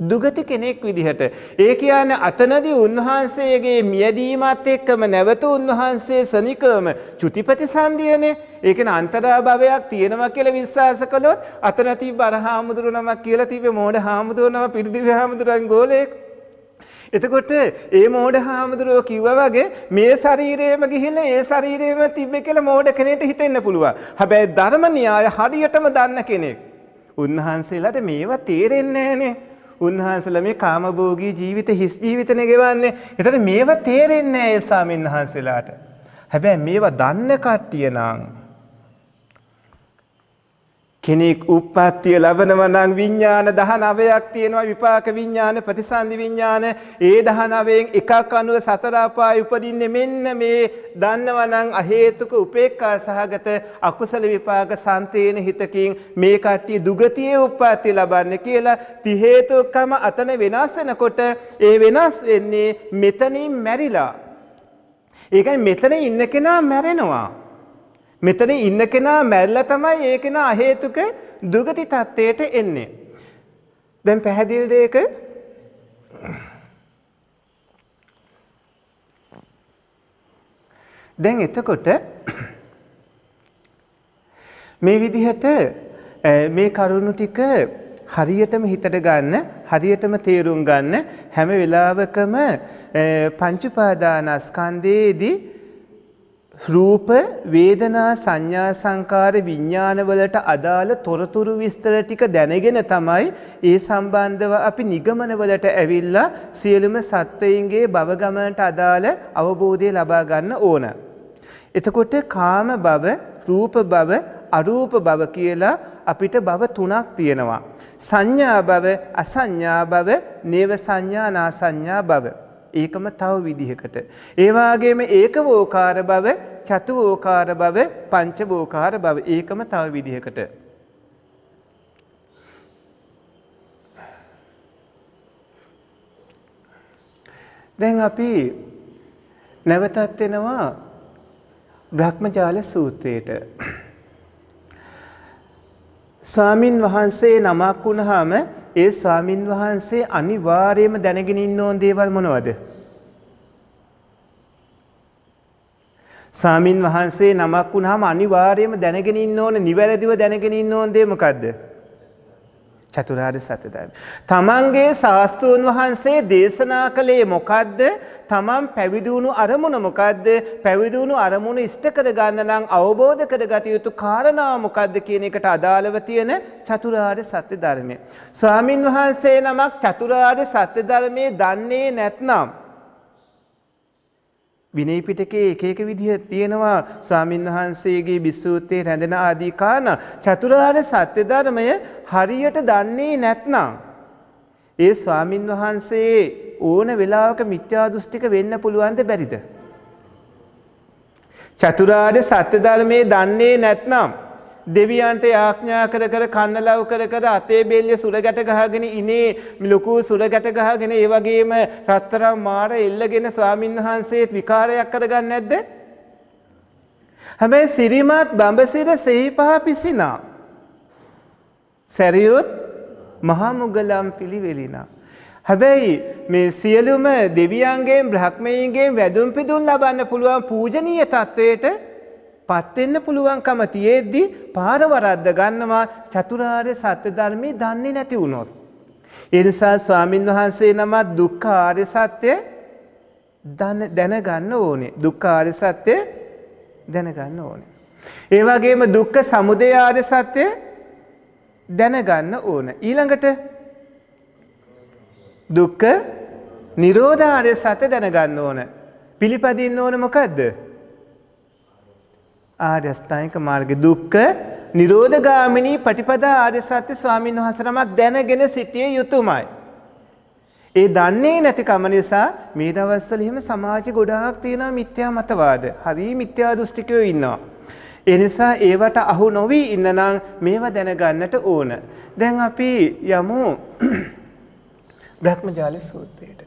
දුගති කෙනෙක් විදිහට. ඒ කියන අතනදී උන්වහන්සේගේ මියදීමත් එක්කම නැවත උන්වහන්සේ සනිකවම චුතිපති සන්දියනේ ඒකන අන්තරා භවයක් තියෙනවා කියලා විශ්වාස කළොත් අතන තිබ්බ අර හාමුදුරුවනමක් කියලා තිබ්බේ මෝඩ හාමුදුරුවනම පිරිදිවි හාමුදුරන් ගෝලයෙක්. එතකොට ඒ මෝඩ හාමුදුරුවෝ කිව්වා වගේ මේ ශරීරයේම ගිහිල්ලා ඒ ශරීරයේම තිබ්බේ කියලා මෝඩ කෙනෙක්ට හිතෙන්න පුළුවන්. හැබැයි ධර්ම න්‍යාය හරියටම දන්න කෙනෙක්. උන්වහන්සේලාට මේවා තේරෙන්නේ නැහනේ. උන්වහන්සේලා මේ කාමභෝගී ජීවිත හිස් ජීවිතනේ ගෙවන්නේ. ඒතර මේවා තේරෙන්නේ නැහැ ඒ ස්වාමීන් වහන්සේලාට. හැබැයි මේවා දන්න කට්ටිය නම් කෙනෙක් උප්පත්තිය ලබනවා නම් විඥාන 19ක් තියෙනවා විපාක විඥාන ප්‍රතිසන්දි විඥාන ඒ 19න් එකක් අනුව සතර අපායේ උපදින්නේ මෙන්න මේ දන්නවා නම් අහේතුක උපේක්ඛා සහගත අකුසල විපාක සම්තේන හිතකින් මේ කට්ටිය දුගතියේ උප්පත්තිය ලබන්නේ කියලා ති හේතුකම අතන වෙනස් වෙනකොට ඒ වෙනස් වෙන්නේ මෙතනින් මැරිලා ඒකයි මෙතන ඉන්න කෙනා මැරෙනවා මෙතන ඉන්න කෙනා මැරිලා තමයි ඒ කෙනා හේතුක දුගති තත්ත්වයට එන්නේ. දැන් පැහැදිලිද ඒක? දැන් එතකොට මේ විදිහට මේ කරුණු ටික හරියටම හිතට ගන්න හරියටම තේරුම් ගන්න හැම වෙලාවකම පංච උපාදානස්කන්ධයේදී රූප වේදනා සංඥා සංකාර විඥානවලට අදාළ තොරතුරු විස්තර ටික දැනගෙන තමයි ඒ සම්බන්ධව අපි නිගමනවලට ඇවිල්ලා සියලුම සත්වයින්ගේ භව ගමනට අදාළ අවබෝධය ලබා ගන්න ඕන. එතකොට කාම භව, රූප භව, අරූප භව කියලා අපිට භව තුනක් තියෙනවා. සංඥා භව, අසංඥා භව, නේව සංඥා නාසංඥා භව. ඒකම තව විදිහකට. ඒවාගේම ඒක වෝකාර බව චතු වෝකාර බව පංච වෝකාර බව ඒකම තව විදිහකට. දැන් අපි නැවතත් එනවා බ්‍රහ්මජාල සූත්‍රයට. ස්වාමින් වහන්සේ නමක් වුණාම ඒ ස්වාමින් වහන්සේ අනිවාර්යයෙන්ම දැනගෙන ඉන්න ඕන දේවල් මොනවද? ස්වාමින් වහන්සේ නමක් වුණාම අනිවාර්යයෙන්ම දැනගෙන ඉන්න ඕන නිවැරදිව දැනගෙන ඉන්න ඕන දේ මොකද්ද? චතුරාර් සතදම. තමන්ගේ ශාස්තූන් වහන්සේ දේශනා කළේ මොකක්ද තමන් පැවිදුණු අරමුණ මොකක්ද පැවිදුණු අරමුණ ඉෂ්ට කරගන්නනම් අවබෝධ කරගත යුතු කාරණා මොකක්ද කියන එකට අදාළව තියෙන චතුරාර් සත්‍ය ධර්මය. ස්වාමින් වහන්සේ නමක් චතුරාර් සත්‍ය ධර්මය දන්නේ නැත්නම්. විනය පිටකේ එක එක විදිහ තියෙනවා ස්වාමීන් වහන්සේගේ බිසූත්තේ රැඳෙන ආදී කාරණා චතුරාර්ය සත්‍ය ධර්මය හරියට දන්නේ නැත්නම් ඒ ස්වාමින් වහන්සේ ඕන වෙලාවක මිත්‍යා දෘෂ්ටික වෙන්න පුළුවන්ද බැරිද චතුරාර්ය සත්‍ය ධර්මයේ දන්නේ නැත්නම් දෙවියන්ට යාඥා කර කර කන්නලව් කර කර අතේ බෙල්ල සුරගැට ගහගෙන ඉනේ ලොකු සුරගැට ගහගෙන ඒ වගේම රත්තරම් මාර එල්ලගෙන ස්වාමින් වහන්සේත් විකාරයක් කරගන්න නැද්ද? හැබැයි සිරිමත් බඹසිර සෙහිපහ පිසිනා. සැරියුත් මහා මුගලම් පිළිවෙලිනා. හැබැයි මේ සියලුම දෙවියන්ගේ බ්‍රහ්මයන්ගේ වැදුම් පිදුම් ලබන්න පුළුවන් පූජනීය තත්ත්වයට පත්වෙන්න පුළුවන්කම තියෙද්දි පාරවරද්ද ගන්නවා චතුරාර්ය සත්‍ය ධර්මයේ දන්නේ නැති වුණොත්. එනිසා ස්වාමින් වහන්සේ නමත් දුක්ඛ ආර්ය සත්‍ය දැනගන්න ඕනේ. දුක්ඛ ආර්ය සත්‍ය දැනගන්න ඕනේ. ඒ වගේම දුක්ඛ සමුදය ආර්ය සත්‍ය දැනගන්න ඕන. ඊළඟට දුක්ඛ නිරෝධ ආර්ය සත්‍ය දැනගන්න ඕන. පිළිපදින්න ඕන මොකද්ද? ආර්ය අෂ්ටාංගික මාර්ගයේ දුක්ඛ නිරෝධගාමිනී පටිපදා ආර්ය සත්‍ය ස්වාමීන් වහන්සේ නමක් දැනගෙන සිටිය යුතුයමයි. ඒ දන්නේ නැතිකම නිසා මේ දවස්වල එහෙම සමාජෙ ගොඩාක් තියෙනවා මිත්‍යා මතවාද. හරි මිත්‍යා දෘෂ්ටිකයෝ ඉන්නවා. ඒ නිසා ඒවට අහු නොවි ඉන්නනම් මේවා දැනගන්නට ඕන. දැන් අපි යමු බ්‍රහ්මජාල සූත්‍රයට.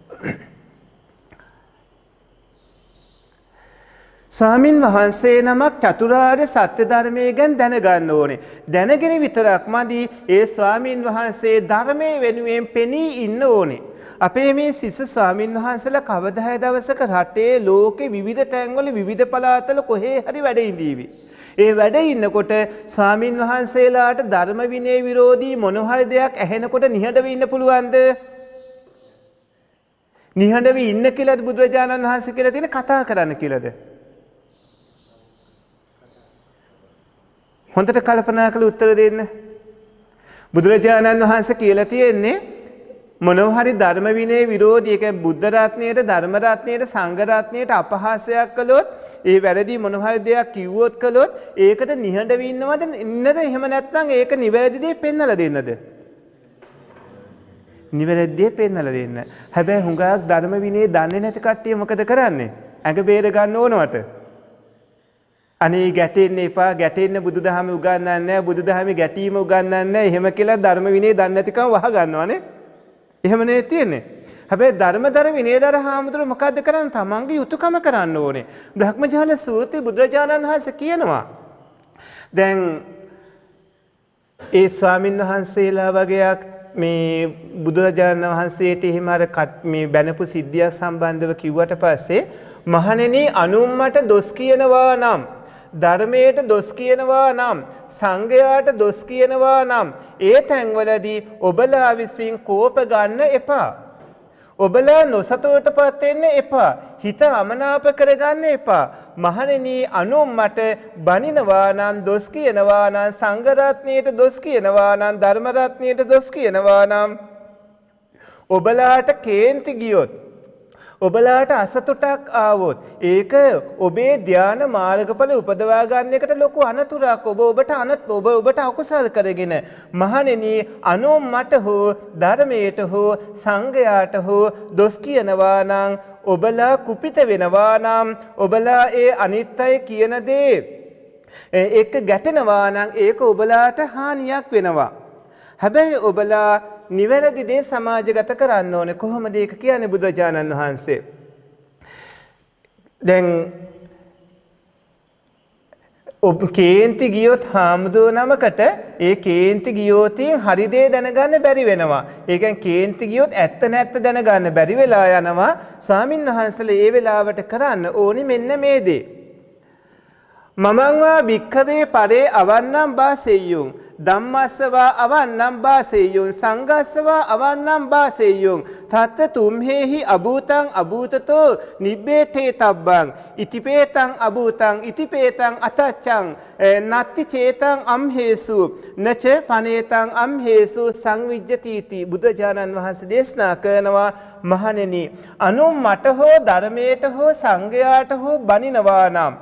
ස්වාමින් වහන්සේ නමක් චතුරාර්ය සත්‍ය ධර්මය ගැන දැනගන්න ඕනේ. දැනගෙන විතරක්මදි ඒ ස්වාමින් වහන්සේ ධර්මයේ වෙනුවෙන් පෙනී ඉන්න ඕනේ. අපේ මේ සිස ස්වාමින් වහන්සේලා කවදාහය දවසක රටේ ලෝකේ විවිධ තැන්වල විවිධ පළාතවල කොහේ හරි වැඩ ඉඳීවි. ඒ වැඩ ඉන්නකොට ස්වාමින් වහන්සේලාට ධර්ම විනය විරෝධී මොන හරි දෙයක් ඇහෙනකොට නිහඬව ඉන්න පුළුවන්ද? නිහඬව ඉන්න කියලාද බුදුරජාණන් වහන්සේ කියලා තියෙන කතා කරන්න කියලාද? හොඳට කල්පනා කළ උත්තර දෙන්න. බුදුරජාණන් වහන්සේ කියලා තියෙන්නේ මොනව හරි ධර්ම විනය විරෝධී ඒ කියන්නේ බුද්ධ රත්නයට ධර්ම රත්නයට සංඝ රත්නයට අපහාසයක් කළොත් ඒ වැරදි මොනව හරි දෙයක් කිව්වොත් කළොත් ඒකට නිහඬව ඉන්නවද ඉන්නද එහෙම නැත්නම් ඒක නිවැරදි දේ පෙන්වලා දෙන්නද නිවැරදිය පෙන්වලා දෙන්න. හැබැයි හුඟක් ධර්ම විනය දන්නේ නැති කට්ටිය මොකද කරන්නේ? ඇඟ බේර ගන්න ඕනවට. අනේ ගැටෙන්න එපා ගැටෙන්න බුදුදහම උගන්වන්නේ නැහැ බුදුදහමේ ගැටීම උගන්වන්නේ නැහැ එහෙම කියලා ධර්ම විනය දන්නේ නැතිකම වහ ගන්නවනේ එහෙම නේ තියෙන්නේ හැබැයි ධර්මදර විනයදර හාමුදුරුවෝ මොකද්ද කරන්නේ? තමන්ගේ යුතුයකම කරන්න ඕනේ. බ්‍රහ්මජාල සූත්‍රයේ බුදුරජාණන් වහන්සේ කියනවා. දැන් ඒ ස්වාමින් වහන්සේලා වගේක් මේ බුදුරජාණන් වහන්සේට එහෙම අර මේ බැනපු සිද්ධියක් සම්බන්ධව කිව්වට පස්සේ මහණෙනි අනුම්මට දොස් කියනවා නම් ධර්මයට දොස් කියනවා නම් සංඝයාට දොස් කියනවා නම් ඒ තැන්වලදී ඔබලා විසින් කෝප ගන්න එපා. ඔබලා නොසතුටටපත් වෙන්න එපා. හිත අමනාප කරගන්න එපා. මහණෙනි අනුන් මට බනිනවා නම් දොස් කියනවා නම් සංඝ රත්නියට දොස් කියනවා නම් ධර්ම රත්නියට දොස් කියනවා නම් ඔබලාට කේන්ති ගියොත් ඔබලාට අසතුටක් ආවොත් ඒක ඔබේ ධ්‍යාන මාර්ගඵල උපදවා ගන්න එකට ලොකු අනතුරක් ඔබ ඔබට අනත් ඔබ ඔබට අකුසල් කරගෙන මහණෙනි අනෝ මට හෝ ධර්මයට හෝ සංඝයාට හෝ දොස් කියනවා නම් ඔබලා කුපිත වෙනවා නම් ඔබලා ඒ අනිත්‍යය කියන දේ එක්ක ගැටෙනවා නම් ඒක ඔබලාට හානියක් වෙනවා. හැබැයි ඔබලා නිවැරදි දේ සමාජගත කරන්න ඕනේ කොහොමද ඒක කියන්නේ බුදුරජාණන් වහන්සේ. දැන් ඔබ කේන්ති ගියොත් හාමුදුරුව නමකට ඒ කේන්ති ගියෝතින් හරි දේ දැනගන්න බැරි වෙනවා. ඒ කියන්නේ කේන්ති ගියොත් ඇත්ත නැත්ත දැනගන්න බැරි වෙලා යනවා. ස්වාමින් වහන්සේලා ඒ වෙලාවට කරන්න ඕනි මෙන්න මේ දේ. මමංවා භික්කවේ පරේ අවන්නම් බාසෙයියුම් ධම්මස්සවා අවන්නම් බාසෙයුන් සංගස්සවා අවන්නම් බාසෙයුන් තත්ත තුම්හෙහි අභූතං අභූතතෝ නිබ්බේතේ තබ්බං ඉතිපේතං අභූතං ඉතිපේතං අතච්ඡං නත්ති චේතං අම්හේසු නච පනේතං අම්හේසු සංවිජ්ජතිති බුදුරජාණන් වහන්සේ දේශනා කරනවා මහණෙනි අනුම් මට හෝ ධර්මයට හෝ සංඝයාට හෝ බනිනවා නම්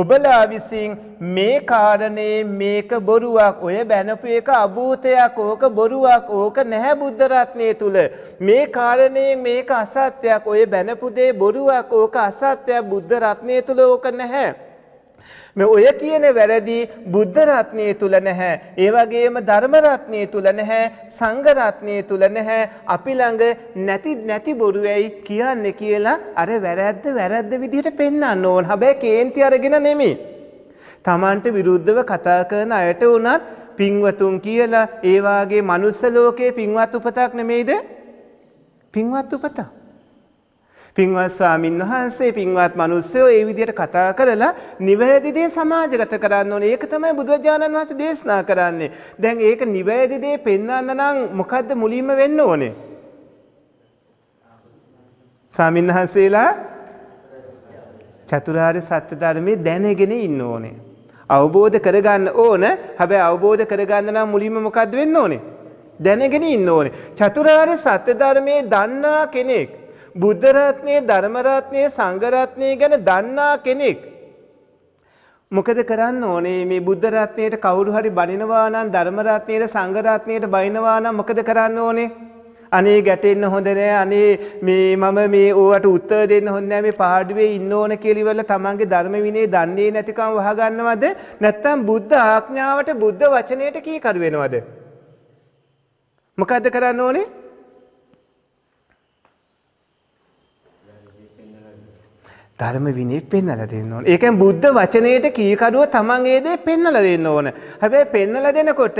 ඔබලා විසින් මේ කාරණේ මේක බොරුවක් ඔය බැනපු එක අභූතයක් ඕක බොරුවක් ඕක නැහැ බුද්ධ රත්නයේ තුල මේ කාරණේ මේක අසත්‍යයක් ඔය බැනපු දේ බොරුවක් ඕක අසත්‍යයක් බුද්ධ රත්නයේ තුල ඕක නැහැ මේ ඔය කියන වැරදි බුද්ධ රත්නයේ තුල නැහැ. ඒ වගේම ධර්ම රත්නයේ තුල නැහැ, සංඝ රත්නයේ තුල නැහැ. අපි ළඟ නැති නැති බොරුවයි කියන්නේ කියලා අර වැරද්ද වැරද්ද විදිහට පෙන්වන්න ඕන. හැබැයි කේන්ති අරගෙන නෙමෙයි. Tamanට විරුද්ධව කතා කරන අයට උනත් පින්වතුන් කියලා ඒ වාගේ manuss ලෝකයේ පින්වත් උපතක් නෙමෙයිද? පින්වත් උපතක්. පින්වත් ස්වාමින් වහන්සේ පින්වත් මිනිස්සයෝ ඒ විදිහට කතා කරලා නිවැරදි දේ සමාජගත කරන්න ඕනේ. ඒක තමයි බුදුරජාණන් වහන්සේ දේශනා කරන්නේ. දැන් ඒක නිවැරදි දේ පෙන්වන්න නම් මොකද්ද මුලින්ම වෙන්න ඕනේ? ස්වාමින් වහන්සේලා චතුරාර්ය සත්‍ය ධර්මයේ දැනගෙන ඉන්න ඕනේ. අවබෝධ කරගන්න ඕන. හැබැයි අවබෝධ කරගන්න නම් මුලින්ම මොකද්ද වෙන්න ඕනේ? දැනගෙන ඉන්න ඕනේ. චතුරාර්ය සත්‍ය ධර්මයේ දන්නා කෙනෙක් බුද්ධ රත්නයේ ධර්ම රත්නයේ සංඝ රත්නයේ ගැන දන්නා කෙනෙක් මොකද කරන්න ඕනේ මේ බුද්ධ රත්නයට කවුරු හරි බනිනවා නම් ධර්ම රත්නයට සංඝ රත්නයට බනිනවා නම් මොකද කරන්න ඕනේ අනේ ගැටෙන්න හොඳ නෑ අනේ මේ මම මේ ඕවට උත්තර දෙන්න හොඳ නෑ මේ පාඩුවේ ඉන්න ඕන කියලා ඉවරලා තමන්ගේ ධර්ම විනය දන්නේ නැතිකම් වහගන්නවද නැත්නම් බුද්ධ ආඥාවට බුද්ධ වචනයට කීකරු වෙනවද මොකද්ද කරන්න ඕනේ ධර්ම විනේ පෙන්නලා දෙන්න ඕන. ඒ කියන්නේ බුද්ධ වචනයේට කීකඩුව තමන් ඒ දේ පෙන්නලා දෙන්න ඕන. හැබැයි පෙන්නලා දෙනකොට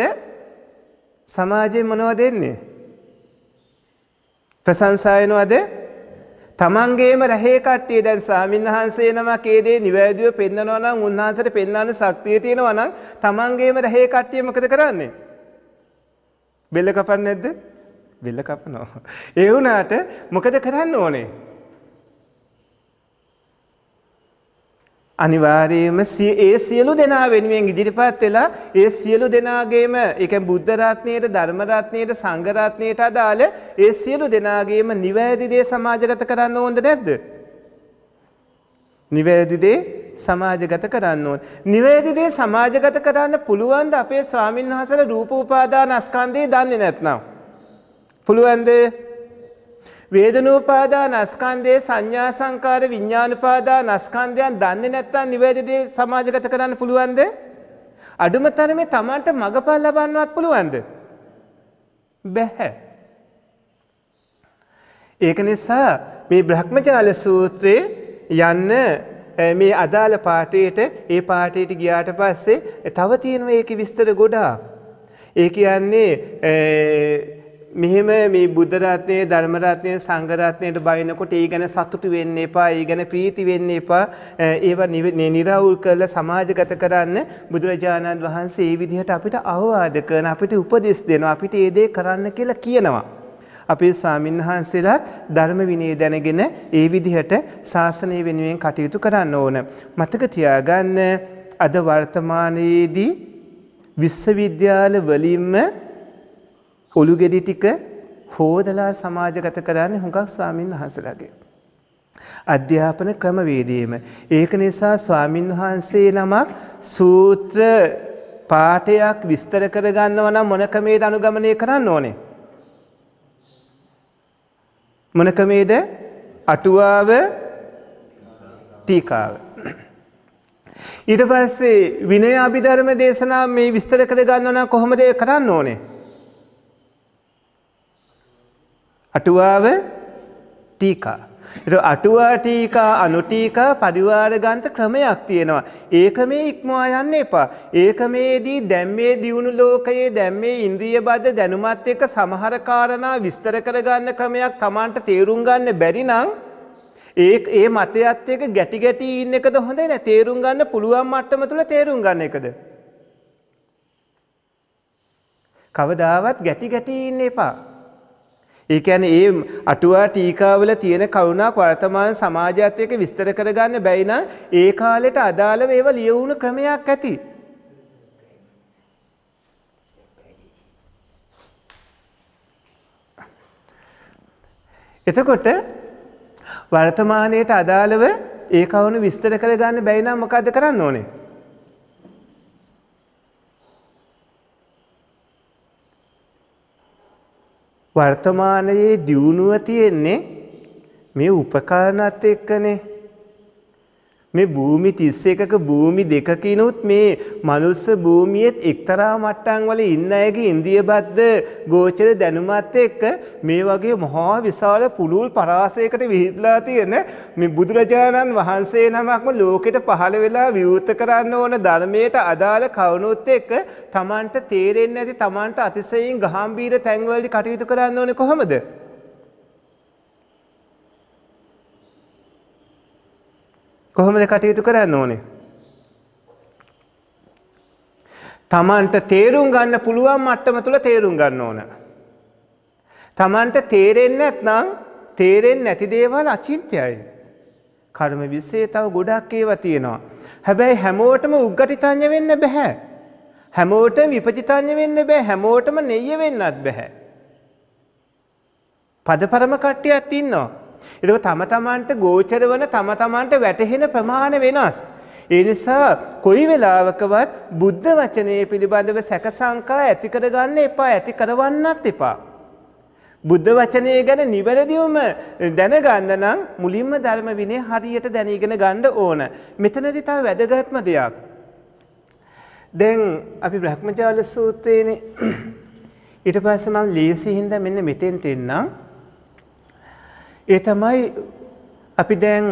සමාජය මොනවද දෙන්නේ? ප්‍රශංසා වෙනවද? තමන්ගේම රහේ කට්ටිය දැන් ස්වාමින්වහන්සේ නමක් ඒ දේ නිවැරදිව පෙන්නනවා නම් උන්වහන්සේට පෙන්වන්න ශක්තිය තියෙනවා නම් තමන්ගේම රහේ කට්ටිය මොකද කරන්නේ? බෙල්ල කපන්නේ නැද්ද? බෙල්ල කපනවා. ඒ වුණාට මොකද කරන්න ඕනේ? අනිවාර්යයෙන්ම ඒ සියලු දෙනා වෙනුවෙන් ඉදිරිපත් වෙලා ඒ සියලු දෙනාගේම ඒ කියන්නේ බුද්ධ රත්නයේට ධර්ම රත්නයේට සංඝ රත්නයේට අදාළ ඒ සියලු දෙනාගේම නිවැරදි දේ සමාජගත කරන්න ඕනද නැද්ද? නිවැරදි දේ සමාජගත කරන්න ඕන. නිවැරදි දේ සමාජගත කරන්න පුළුවන් ද අපේ ස්වාමින්වහන්සේලා රූප උපාදානස්කන්ධය දන්නේ නැත්නම්? පුළුවන්ද? වේදනෝපාදාන ස්කන්ධයේ සංඥා සංකාර විඥානපාදාන ස්කන්ධයන් දන්නේ නැත්නම් නිවැරදිදී සමාජගත කරන්න පුළුවන්ද? අඩුම තරමේ Tamanට මගපල් ලබන්නවත් පුළුවන්ද? බැහැ. ඒක නිසා මේ බ්‍රහ්මජාල සූත්‍රයේ යන්න මේ අදාළ පාඨයට ඒ පාඨයට ගියාට පස්සේ තව තියෙනවා ඒකේ විස්තර ගොඩාක්. ඒ කියන්නේ මෙහෙම මේ බුද්ධ රත්නයේ ධර්ම රත්නයේ සංඝ රත්නයට බයිනකොට ඒ ගැන සතුටු වෙන්න එපා ඒ ගැන ප්‍රීති වෙන්න එපා ඒවා නිරවුල් කරලා සමාජගත කරන්න බුදුරජාණන් වහන්සේ මේ විදිහට අපිට අවවාද කරන අපිට උපදෙස් දෙනවා අපිට ඒ දේ කරන්න කියලා කියනවා අපේ ස්වාමීන් වහන්සේලාත් ධර්ම විනය දැනගෙන ඒ විදිහට ශාසනය වෙනුවෙන් කටයුතු කරන්න ඕන මතක තියාගන්න අද වර්තමානයේදී විශ්වවිද්‍යාල වලින්ම ඔළු ගෙඩි ටික හොදලා සමාජගත කරන්නේ හුඟක් ස්වාමින් වහන්සේලාගේ. අධ්‍යාපන ක්‍රමවේදයේම ඒක නිසා ස්වාමින් වහන්සේ නමක් සූත්‍ර පාඨයක් විස්තර කරගන්නව නම් මොන ක්‍රමේද අනුගමනය කරන්න ඕනේ? මොන ක්‍රමේද? අටුවාව ටීකාව. ඊට පස්සේ විනය අභිධර්ම දේශනාව මේ විස්තර කරගන්නව නම් කොහොමද කරන්න ඕනේ? අටුවාව ටීකා. එ අටුවා ටීකා අනුටීකා පරිවාර ගන්ත ක්‍රමයක් තියෙනවා. ඒක මේ ඉක්මවා යන්න එපා. ඒක මේදී දැම්මේ දියුණු ලෝකයේ දැම්මේ ඉන්ද්‍රිය බද්ධ දැනුමත් එක්ක සමහර කාරණා විස්තර කරගන්න ක්‍රමයක් Tamanට තේරුම් ගන්න බැරි නම් ඒ ඒ මතයත් එක්ක ගැටි ගැටි ඉන්න එකද හොඳ නැහැ. තේරුම් ගන්න පුළුවන් මට්ටම තුල තේරුම් ගන්න එකද? කවදාවත් ගැටි ගැටි ඉන්න එපා. ඒ කියන්නේ ඒ අටුවා ටීකාවල තියෙන කරුණා වර්තමාන සමාජයත් එක්ක විස්තර කරගන්න බැයි නම් ඒ කාලෙට අදාළව ඒව ලියවුණු ක්‍රමයක් ඇති. එතකොට වර්තමානයට අදාළව ඒ කවුණු විස්තර කරගන්න බැයි නම් මොකද්ද කරන්න ඕනේ? වර්තමානයේ දියුණුව තියෙන්නේ මේ උපකරණත් එක්කනේ මේ භූමි 31ක භූමි දෙකකිනුත් මේ මනුස්ස භූමියෙත් එක්තරා මට්ටම් වල ඉන්න අයගේ ඉන්දියබද්ද ගෝචර දැනුමත් එක්ක මේ වගේ මහා විශාල පුලුල් පරාසයකට විහිදලා තියෙන මේ බුදුරජාණන් වහන්සේ නමක්ම ලෝකෙට පහළ වෙලා විවෘත කරන්න ඕන ධර්මයට අදාළ කවුණුත් එක්ක Tamanට තේරෙන්නේ නැති Tamanට අතිශයින් ගාම්භීර තැන්වලදී කටයුතු කරන්න ඕනේ කොහොමද? කොහොමද කටයුතු කරන්න ඕනේ. තමන්ට තේරුම් ගන්න පුළුවන් මට්ටම තුළ තේරුම් ගන්න ඕන. තමන්ට තේරෙන්නේ නැත්නම් තේරෙන්නේ නැති දේවල් අචින්ත්‍යයි. කර්ම විශ්සේ තව ගොඩක් ඒවා තියෙනවා. හැබැයි හැමෝටම උග්ගටිතඤ්ඤ වෙන්න බෑ. හැමෝටම විපචිතඤ්ඤ වෙන්න බෑ. හැමෝටම නෙය්‍ය වෙන්නත් බෑ. පදපරම කට්ටියක් ඉන්නවා. එතකොට තම තමන්ට ගෝචර වන තම තමන්ට වැටහෙන ප්‍රමාණය වෙනස්. ඒ නිසා කොයි වෙලාවකවත් බුද්ධ වචනේ පිළිබඳව සැක සංකා ඇති කරගන්න එපා ඇති කරවන්නත් එපා. බුද්ධ වචනය ගැන නිවැරදිවම දැනගන්න නම් මුලින්ම ධර්ම විනය හරියට දැනීගෙන ගන්න ඕන. මෙතනදි තව වැදගත්ම දෙයක්. දැන් අපි බ්‍රහ්මජාල සූත්‍රයේනේ ඊට පස්සේ මම ලීසි හින්දා මෙන්න මෙතෙන්ට එන්නම්. ඒ තමයි අපි දැන්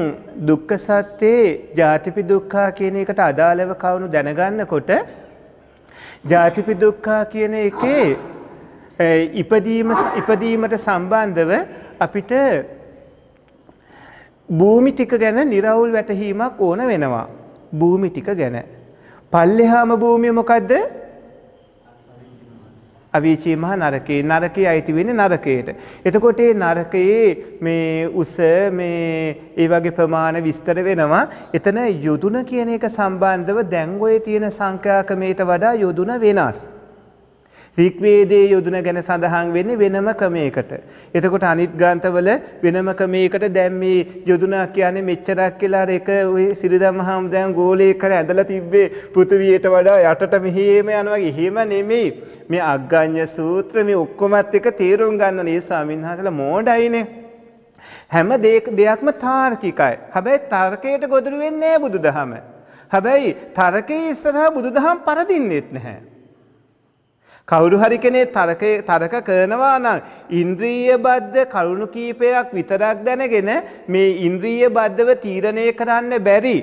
දුක්ඛ සත්‍යේ ජාතිපි දුක්ඛා කියන එකට අදාළව කවුණු දැනගන්නකොට ජාතිපි දුක්ඛා කියන එකේ ඉපදීම ඉපදීමට සම්බන්ධව අපිට භූමි ටික ගැන निराවුල් වැටහීමක් ඕන වෙනවා. භූමි ටික ගැන. පල්ලෙහාම භූමිය මොකද්ද? අවීචී මහ නරකේ නරකේ අයිති වෙන්නේ නරකයට. එතකොට මේ නරකයේ මේ උස මේ ඒ වගේ ප්‍රමාණ විස්තර වෙනවා. එතන යොදුන කියන එක සම්බන්ධව දැන් ඔය තියෙන සංඛ්‍යාකමේට වඩා යොදුන වෙනස්. රික්වේදයේ යොදුන ගැන සඳහන් වෙන්නේ වෙනම ක්‍රමයකට. එතකොට අනිත් ග්‍රන්ථවල වෙනම ක්‍රමයකට දැන් මේ යොදුනක් කියන්නේ මෙච්චරක් කියලා අර එක ওই සිරිදම් හාමුදුරන් ගෝලයේ කර ඇඳලා තිබ්බේ පෘථිවියට වඩා යටට මෙහෙම යනවා වගේ. එහෙම නෙමෙයි. මේ අග්ගඤ්ඤ සූත්‍ර මේ ඔක්කොමත් එක තේරුම් ගන්න ඕනේ ස්වාමීන් වහන්සේලා මෝඩයිනේ. හැම දෙයක්ම තාර්කිකයි. හැබැයි තර්කයට ගොදුරු වෙන්නේ නැහැ බුදුදහම. හැබැයි තර්කයේ ඉස්සරහා බුදුදහම පරදින්නෙත් නැහැ. කවුරු හරි කෙනේ තරකය තරක කරනවා නම් ඉන්ද්‍රීය බද්ධ කරුණු කීපයක් විතරක් දැනගෙන මේ ඉන්ද්‍රීය බද්ධව තීරණය කරන්න බැරි.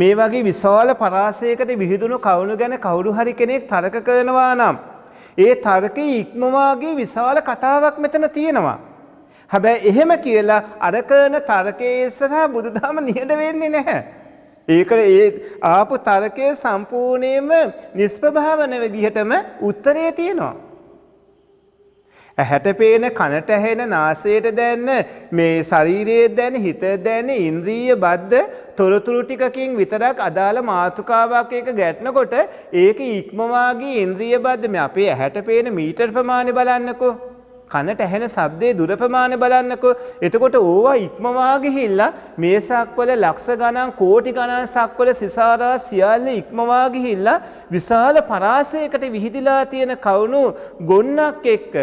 මේ වගේ විශාල පරාසයකට විහිදුණු කවුණු ගැන කවුරු හරි කෙනෙක් තරක කරනවා නම්. ඒ තර්කය ඉක්මවාගේ විශාල කතාවක් මෙතන තියෙනවා. හැබැයි එහෙම කියලා අර කරන තර්කයේ ඉස්සරහා බුදුදහම නිහඬ වෙන්නේ නැහැ. ඒකට ඒ ආපු තර්කය සම්පූර්ණයෙන්ම නිෂ්පභාවන විදිහටම උත්තරේ තියෙනවා. ඇහැට පේන කනට ඇහෙන නාසයට දැනන මේ ශරීරයේ දැන හිත දැන ඉන්ද්‍රිය බද්ධ තොරතුරු ටිකකින් විතරක් අදාළ මාතෘකාවක් එක ගැටනකොට ඒක ඉක්මවාගේ ඉන්ද්‍රිය බද්ධ මේ අපේ ඇහැට පේන මීටර් ප්‍රමාණය බලන්නකෝ කනට ඇහෙන ශබ්දයේ දුර ප්‍රමාණය බලන්නකෝ. එතකොට ඕවා ඉක්මවා ගිහිල්ලා මේ සක්වල ලක්ෂ ගණන් කෝටි ගණන් සක්වල සිසාරා සියල්ල ඉක්මවා ගිහිල්ලා විශාල පරාසයකට විහිදිලා තියෙන කවුණු ගොන්නක් එක්ක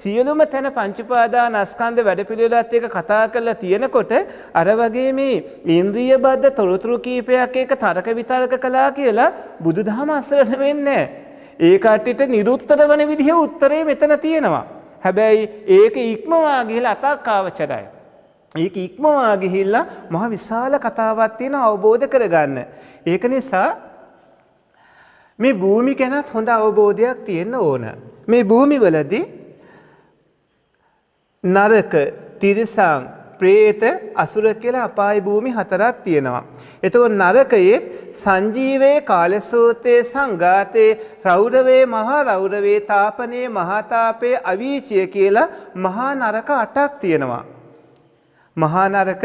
සියලුම තැන පංචපාදානස්කන්ධ වැඩපිළිවෙලත් එක්ක කතා කරලා තියෙනකොට අර වගේ මේ ඉන්ද්‍රිය බද්ධ තොරතුරු කීපයක් එක්ක තර්ක විතර්ක කළා කියලා බුදුදහම අසරණ වෙන්නේ නැහැ. ඒ කට්ටිට නිරුත්තර වන විදිහ උත්තරේ මෙතන තියෙනවා. හැබැයි ඒක ඉක්මවා ගිහිලා අතක්කාවචරයි. ඒක ඉක්මවා ගිහිල්ලා මහ විශාල කතාවක් තියෙන අවබෝධ කරගන්න. ඒක නිසා මේ භූමි ගැනත් හොඳ අවබෝධයක් තියෙන්න ඕන. මේ භූමිවලදී නරක තිරිසං ප්‍රේත අසුර කියලා අපාය භූමි හතරක් තියෙනවා. එතකොට නරකයේ සංජීවයේ කාලසෝතේ සංඝාතේ රෞරවේ මහා රෞරවේ තාපනේ මහා තාපේ අවීචිය කියලා මහා නරක 8ක් තියෙනවා. මහා නරක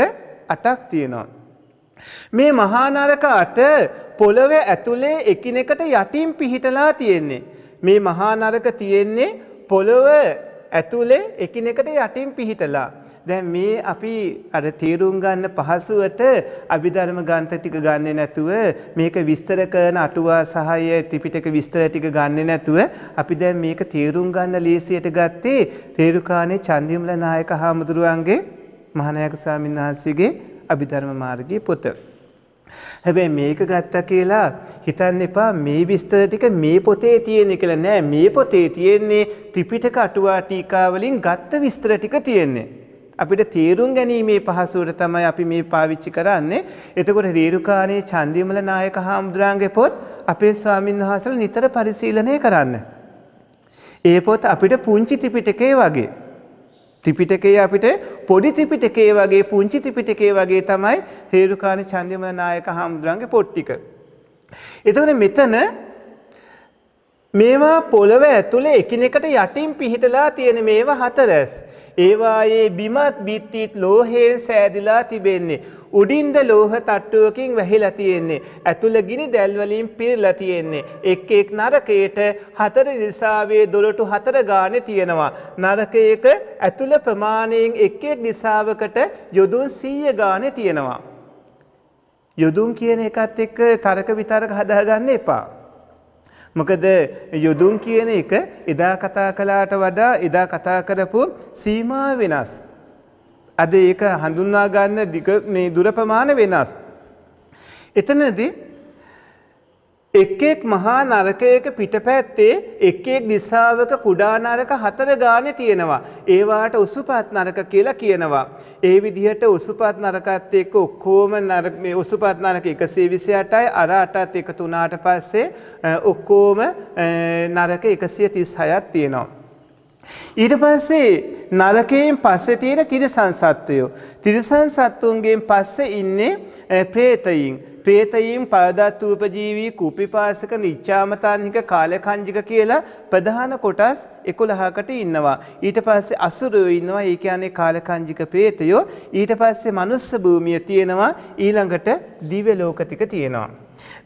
8ක් තියෙනවා. මේ මහා නරක 8 පොළවේ ඇතුලේ එකිනෙකට යටින් පිහිටලා තියෙන්නේ. මේ මහා නරක තියෙන්නේ පොළව ඇතුලේ එකිනෙකට යටින් පිහිටලා. දැන් මේ අපි අර තීරුම් ගන්න පහසුවට අභිධර්ම ග්‍රන්ථ ටික ගන්නෙ නැතුව මේක විස්තර කරන අටුවා සහය ත්‍රිපිටක විස්තර ටික ගන්නෙ නැතුව අපි දැන් මේක තීරුම් ගන්න ලේසියට ගත්තේ තේරුකානේ චන්දිමල නායක හාමුදුරුවන්ගේ මහානායක ස්වාමීන් වහන්සේගේ අභිධර්ම මාර්ගයේ පොත. හැබැයි මේක ගත්තා කියලා හිතන්න එපා මේ විස්තර ටික මේ පොතේ තියෙන්නේ කියලා නෑ මේ පොතේ තියෙන්නේ ත්‍රිපිටක අටුවා ටීකා වලින් ගත්ත විස්තර ටික තියෙන්නේ. අපිට තේරුම් ගැනීමේ පහසුවට තමයි අපි මේ පාවිච්චි කරන්නේ. එතකොට රේරුකාණේ චන්දිමල නායක හාමුදුරන්ගේ පොත් අපේ ස්වාමීන් වහන්සේලා නිතර පරිශීලනය කරන්න. ඒ පොත් අපිට පුංචි ත්‍රිපිටකේ වගේ ත්‍රිපිටකය අපිට පොඩි ත්‍රිපිටකේ වගේ පුංචි ත්‍රිපිටකේ වගේ තමයි හේරුකාණ චන්දිමල නායක හාමුදුරන්ගේ පොත් ටික. එතකොට මෙතන මේවා පොළව ඇතුලේ එකිනෙකට යටින් පිහිටලා තියෙන මේවා හතරස්. ඒවායේ බිමත් බිත්තිත් ලෝහයෙන් සෑදිලා තිබෙන්නේ. උඩින්ද ලෝහ තට්ටුවකින් වැහිලා තියෙන්නේ. ඇතුළ ගිනි දැල් වලින් පිරලා තියෙන්නේ. එක් එක් නරකයට හතර දිසාවේ දොරටු හතර ගානේ තියෙනවා. නරකයක ඇතුළ ප්‍රමාණයෙන් එක් එක් දිසාවකට යොදුන් 100 ගානේ තියෙනවා. යොදුන් කියන එකත් එක්ක තර්ක විතරක හදාගන්න එපා. මොකද යොදුන් කියන එක එදා කතා කළාට වඩා එදා කතා කරපු සීමා වෙනස්. අද ඒක හඳුන්වා ගන්න දිග මේ දුර ප්‍රමාණ වෙනස්. එතනදී එක්කෙක් මහා නරකයක පිටපැත්තේ එක්කෙක් දිසාවක කුඩා නරක හතර ගානේ තියෙනවා. ඒවාට උසුපත් නරක කියලා කියනවා. ඒ විදිහට උසුපත් නරකත් එක්ක ඔක්කොම නරක මේ උසුපත් නරක 128යි අර 8ත් එකතු වුණාට පස්සේ ඔක්කොම නරක 136ක් තියෙනවා. ඊට පස්සේ නරකයෙන් පස්සේ තියෙන තිරිසන් සත්වයෝ. තිරිසන් සත්තුන්ගෙන් පස්සේ ඉන්නේ ප්‍රේතයින්. ප්‍රේතයින් පරදත්වූපජීවී කුපිපාසක නිච්චාමතාන්හික කාලකංජික කියලා ප්‍රධාන කොටස් එකොළහකට ඉන්නවා. ඊට පස්සේ අසුරයෝ ඉන්නවා ඒ කියන්නේ කාලකංජික ප්‍රේතයෝ. ඊට පස්සේ මනුස්ස භූමිය තියෙනවා ඊළඟට දිව්‍ය ලෝක ටික තියෙනවා.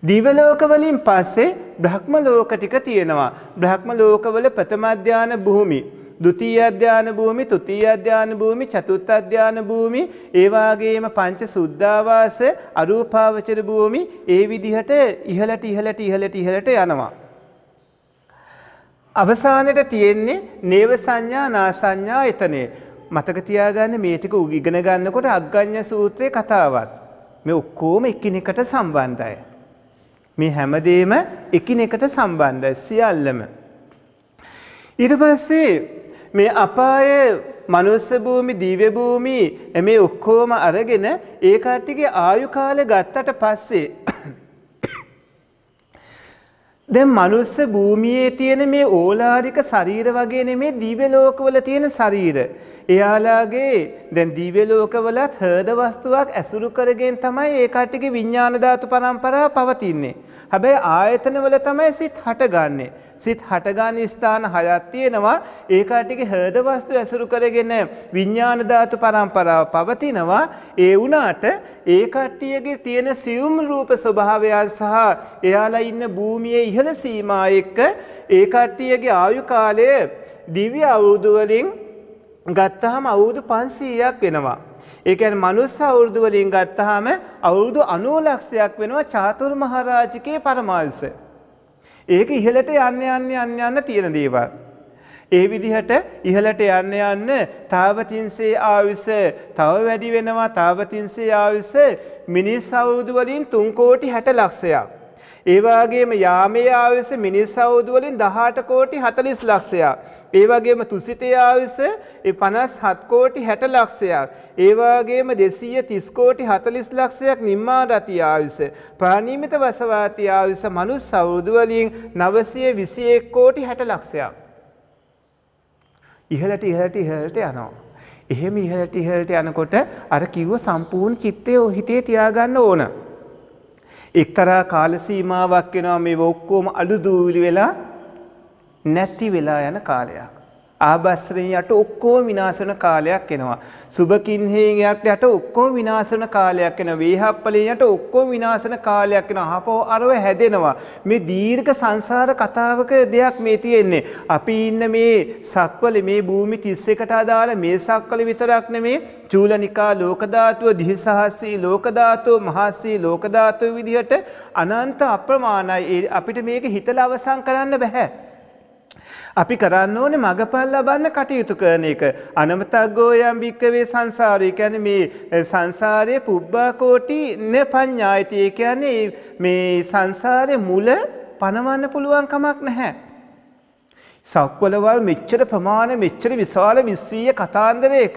දිව්‍ය ලෝක වලින් පස්සේ බ්‍රහ්ම ලෝක ටික තියෙනවා. බ්‍රහ්ම ලෝකවල ප්‍රථම ධානය භූමි ද්විතීයි අධ්‍යාන භූමි, තෘතීයි අධ්‍යාන භූමි, චතුර්ථ අධ්‍යාන භූමි, ඒ වාගේම පංච සුද්ධාවාස, අරූපාවචර භූමි, ඒ විදිහට ඉහළට ඉහළට ඉහළට ඉහළට යනවා. අවසානයේ තියෙන්නේ නේව සංඥා නාසඤ්ඤා එතනේ. මතක තියාගන්න මේ ටික ඉගෙන ගන්නකොට අග්ගඤ්ඤ සූත්‍රයේ කතාවත් මේ ඔක්කොම එකිනෙකට සම්බන්ධයි. මේ හැමදේම එකිනෙකට සම්බන්ධයි සියල්ලම. ඊට පස්සේ මේ අපායේ මනුස්ස භූමි දිව්‍ය භූමි මේ ඔක්කොම අරගෙන ඒ කට්ටියගේ ආයු කාලය ගත්තට පස්සේ දැන් මනුස්ස භූමියේ තියෙන මේ ඕලාරික ශරීර වගේ නෙමේ දිව්‍ය ලෝකවල තියෙන ශරීර. එයාලාගේ දැන් දිව්‍ය ලෝකවලත් හෘද වස්තුවක් ඇසුරු කරගෙන තමයි ඒ කට්ටියගේ විඥාන ධාතු පරම්පරාව පවතින්නේ. හැබැයි ආයතනවල තමයි සිත් හටගන්නේ. සිත් හටගන්න ස්ථාන හයක් තියෙනවා ඒ කාටික හෘද වස්තු ඇසුරු කරගෙන විඥාන ධාතු පරම්පරාව පවතිනවා ඒ වුණාට ඒ කට්ටියගේ තියෙන සියුම් රූප ස්වභාවයන් සහ එයාලා ඉන්න භූමියේ ඉහළ සීමා එක්ක ඒ කට්ටියගේ ආයු කාලය දිව්‍ය අවුරුදු වලින් ගත්තාම අවුරුදු 500ක් වෙනවා. ඒ කියන්නේ මනුස්ස අවුරුදු වලින් ගත්තාම අවුරුදු 90 ලක්ෂයක් වෙනවා චාතුරු මහරජකේ පරමායුෂ. ඒක ඉහළට යන්න යන්න යන්න යන්න තියෙන දේවල්. ඒ විදිහට ඉහළට යන්න යන්න තාවතින්සේ ආයුෂ තව වැඩි වෙනවා තාවතින්සේ ආයුෂ මිනිස් අවුරුදු වලින් 3 කෝටි 60 ලක්ෂයක්. ඒ වගේම යාමයේ ආයුෂ මිනිස් අවුරුදු වලින් 18 කෝටි 40 ලක්ෂයක්. ඒ වගේම තුසිතේ ආයුෂ 57 කෝටි 60 ලක්ෂයක්. ඒ වගේම 230 කෝටි 40 ලක්ෂයක් නිම්මාරති ආයුෂ. ප්‍රාණීමිත වසවාති ආයුෂ මනුස්ස අවුරුදු වලින් 921 කෝටි 60 ලක්ෂයක්. ඉහළට ඉහළට ඉහළට යනවා. එහෙම ඉහළට ඉහළට යනකොට අර කිව්ව සම්පූර්ණ චිත්තය හිතේ තියාගන්න ඕන. එක්තරා කාල සීමාවක් වෙනවා මේ ඔක්කොම අලුදූවිලි වෙලා නැති වෙලා යන කාලයක්. ආභස්රයෙන් යට ඔක්කොම විනාශ වෙන කාලයක් එනවා. සුභකින්හයෙන් යට ඔක්කොම විනාශ වෙන කාලයක් එනවා. වේහප්පලෙන් යට ඔක්කොම විනාශ වෙන කාලයක් එනවා. අහපෝ අරව හැදෙනවා. මේ දීර්ඝ සංසාර කතාවක දෙයක් මේ තියෙන්නේ. අපි ඉන්න මේ සක්වල මේ භූමි 31ට අදාළ මේ සක්වල විතරක් නෙමේ චූලනිකා ලෝක ධාතුව, දිහිසහස්සී ලෝක ධාතුව, මහස්සී ලෝක ධාතුව විදිහට අනන්ත අප්‍රමාණයි. අපිට මේක හිතලා අවසන් කරන්න බෑ. අපි කරන්න ඕනේ මගපල් ලබන්න කටයුතු කරන එක. අනමතග්ගෝ යම් භික්කවේ සංසාරය කියන්නේ මේ සංසාරයේ පුබ්බා කෝටි න පඤ්ඤායති. ඒ කියන්නේ මේ සංසාරේ මුල පනවන්න පුළුවන් කමක් නැහැ. සක්වලවල් මෙච්චර ප්‍රමාණ මෙච්චර විශාල විශ්වීය කතාන්දරයක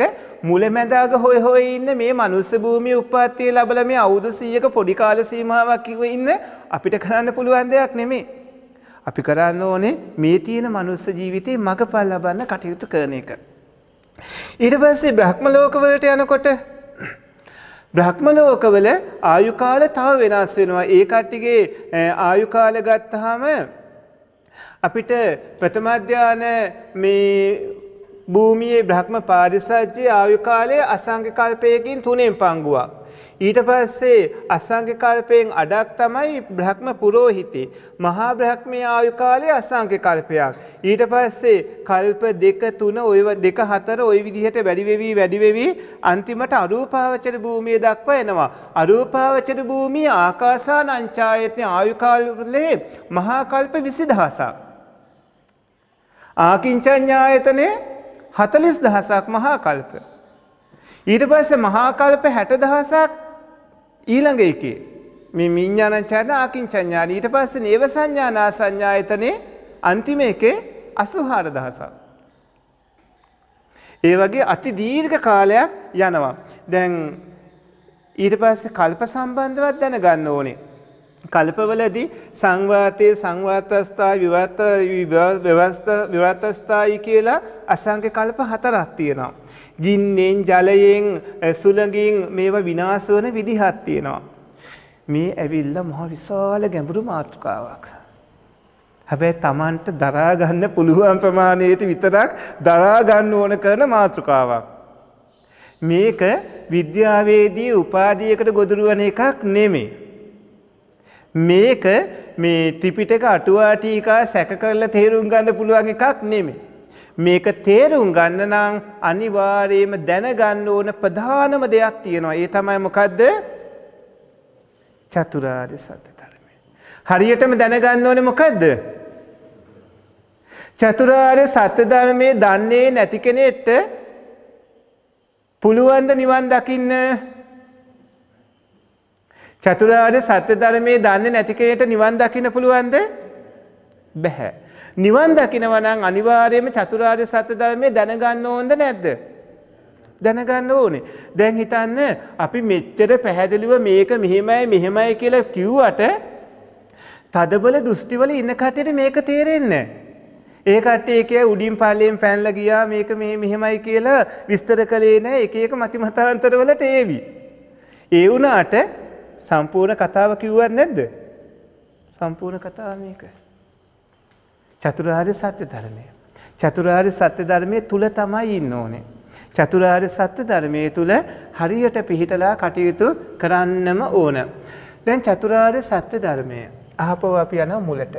මුලැමැදාග හොය හොය ඉන්න මේ මනුස්ස භූමියේ උප්පත්තිය ලැබලා මේ අවුරුදු 100ක පොඩි කාල සීමාවක් ඉන්න අපිට කරන්න පුළුවන් දෙයක් නෙමෙයි. අපි කරන්න ඕනේ මේ තියෙන මනුස්ස ජීවිතේ මගපල් ලබන්න කටයුතු කරන එක. ඊට පස්සේ බ්‍රහ්ම ලෝකවලට යනකොට බ්‍රහ්ම ලෝකවල ආයු කාල තව වෙනස් වෙනවා. ඒ කට්ටියගේ ආයු කාල ගත්තාම අපිට ප්‍රථම ධාන මේ භූමියේ බ්‍රහ්ම පාරිසජ්‍ය ආයු කාලය අසංඛ කල්පයකින් තුනෙන් පංගුවක්. ඊට පස්සේ අසංකකල්පයෙන් අඩක් තමයි බ්‍රහ්ම පුරෝහිතේ. මහා බ්‍රහ්මයේ ආයු කාලය අසංකකල්පයක්. ඊට පස්සේ කල්ප දෙක තුන ඔය දෙක හතර ওই විදිහට වැඩි වෙවි වැඩි වෙවි අන්තිමට අරූපාවචර භූමිය දක්වා එනවා. අරූපාවචර භූමිය ආකාසානංචායතන ආයු කාලයේ මහා කල්ප 20000ක්. ආකින්චඤ්ඤායතනේ 40000ක් මහා කල්ප. ඊට පස්සේ මහා කල්ප 60000ක් ඊළඟ එකේ මේ මීඥානංචාන ආකින්චඥාන ඊට පස්සේ ඒව සංඥානා සංඥායතනේ අන්තිම එකේ අසුහාර දහසක්. ඒ වගේ අති දීර්ඝ කාලයක් යනවා. දැන් ඊට පස්සේ කල්ප සම්බන්ධවත් දැනගන්න ඕනේ. කල්පවලදී සංවාතයේ සංවාතස්ථා විවර්ත විවර්ත විවර්තස්ථායි කියලා අසංඛ්‍ය කල්ප හතරක් තියෙනවා. ගින්නෙන් ජලයෙන් සුළඟින් මේවා විනාශ වන විදිහක් තියෙනවා. මේ ඇවිල්ලා මහ විශාල ගැඹුරු මාතෘකාවක්. හැබැයි Tamanට දරා ගන්න පුළුවන් ප්‍රමාණයට විතරක් දරා ගන්න ඕන කරන මාතෘකාවක්. මේක විද්‍යාවේදී උපාධියකට ගොදුරවන එකක් නෙමෙයි. මේක මේ ත්‍රිපිටක අටුවා ටීකා සැක කරලා තේරුම් ගන්න පුළුවන් එකක් නෙමෙයි. මේක තේරුම් ගන්න නම් අනිවාර්යයෙන්ම දැනගන්න ඕන ප්‍රධානම දෙයක් තියෙනවා. ඒ තමයි මොකද්ද? චතුරාර්ය සත්‍ය ධර්මය. හරියටම දැනගන්න ඕනේ මොකද්ද? චතුරාර්ය සත්‍ය ධර්මයේ දන්නේ නැති කෙනෙක්ට පුළුවන් ද නිවන් දකින්න? චතුරාර්ය සත්‍ය ධර්මයේ දන්නේ නැති කෙනෙක්ට නිවන් දකින්න පුළුවන්ද? බැහැ. නිවන් දකිනවා නම් අනිවාර්යයෙන්ම චතුරාර්ය සත්‍ය ධර්මයේ දැනගන්න ඕනද නැද්ද? දැනගන්න ඕනේ. දැන් හිතන්න අපි මෙච්චර පැහැදිලිව මේක මෙහෙමයි මෙහෙමයි කියලා කිව්වට තදබල දෘෂ්ටිවල ඉන්න කට්ටියට මේක තේරෙන්නේ ඒ කට්ටිය එක උඩින් පල්ලෙන් පැනලා ගියා මේක මෙහෙ මෙහෙමයි කියලා විස්තර කළේ නැහැ එක එක මති මතාන්තරවලට ඒවි. ඒ වුණාට සම්පූර්ණ කතාව කිව්වත් නැද්ද? සම්පූර්ණ කතාව මේක. චතුරාර්ය සත්‍ය ධර්මය. චතුරාර්ය සත්‍ය ධර්මය තුළ තමයි ඉන්න ඕනේ. චතුරාර්ය සත්‍ය ධර්මය තුළ හරියට පිහිටලා කටයුතු කරන්නම ඕන. දැන් චතුරාර්ය සත්‍ය ධර්මය ආපව අපි යන මුලට.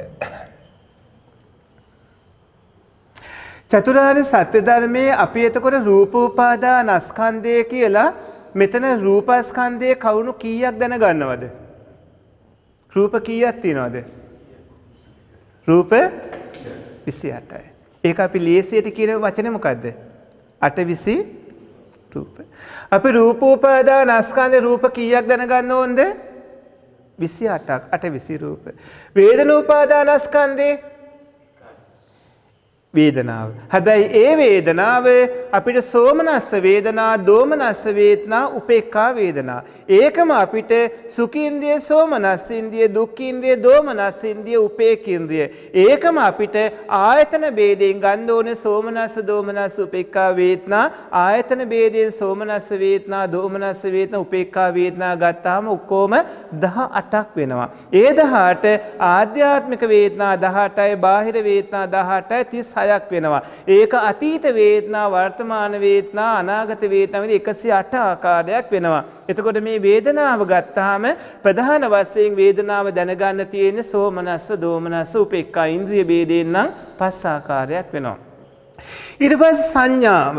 චතුරාර්ය සත්‍ය ධර්මයේ අපි එතකොට රූපෝපාදානස්කන්ධය කියලා මෙතන රූපස්කන්ධයේ කවුණු කීයක් දැනගන්නවද? රූප කීයක් තියෙනවද? රූප විසි අටයි. ඒක අපි ලේසියට කියන වචනමකක්ද. අට විසි රූප. අපි රූපූපදා නස්කාන්ද රූප කීයක් දැනගන්න ඕන්ද විසි අටක් අට විසි රූප. වේද නූපාදා නස්කන්දේ වේදනාව. හැබැයි ඒ වේදනාව අපිට සෝමනස්ස වේදනා, දෝමනස්ස වේදනා, උපේක්ඛා වේදනා. ඒකම අපිට සුඛින්දිය, සෝමනස්සින්දිය, දුක්ඛින්දිය, දෝමනස්සින්දිය, උපේක්ඛින්දිය. ඒකම අපිට ආයතන ભેදයෙන් ගන්න ඕනේ සෝමනස්ස, දෝමනස්ස, උපේක්ඛා වේදනා. ආයතන ભેදයෙන් සෝමනස්ස වේදනා, දෝමනස්ස වේදනා, උපේක්ඛා වේදනා ගත්තාම ඔක්කොම 18ක් වෙනවා. ඒ 18 ආධ්‍යාත්මික වේදනා 18යි, බාහිර වේදනා 18යි 106ක් වෙනවා. ඒක අතීත වේදනා, වර්තමාන වේදනා, අනාගත වේදනා විදිහ 108 ආකාරයක් වෙනවා. එතකොට මේ වේදනාව ගත්තාම ප්‍රධාන වශයෙන් වේදනාව දැනගන්න තියෙන්නේ සෝමනස්ස, දෝමනස්ස, උපේක්ඛා ඉන්ද්‍රිය ભેදයෙන් නම් පස් ආකාරයක් වෙනවා. ඊට පස්සේ සංඥාව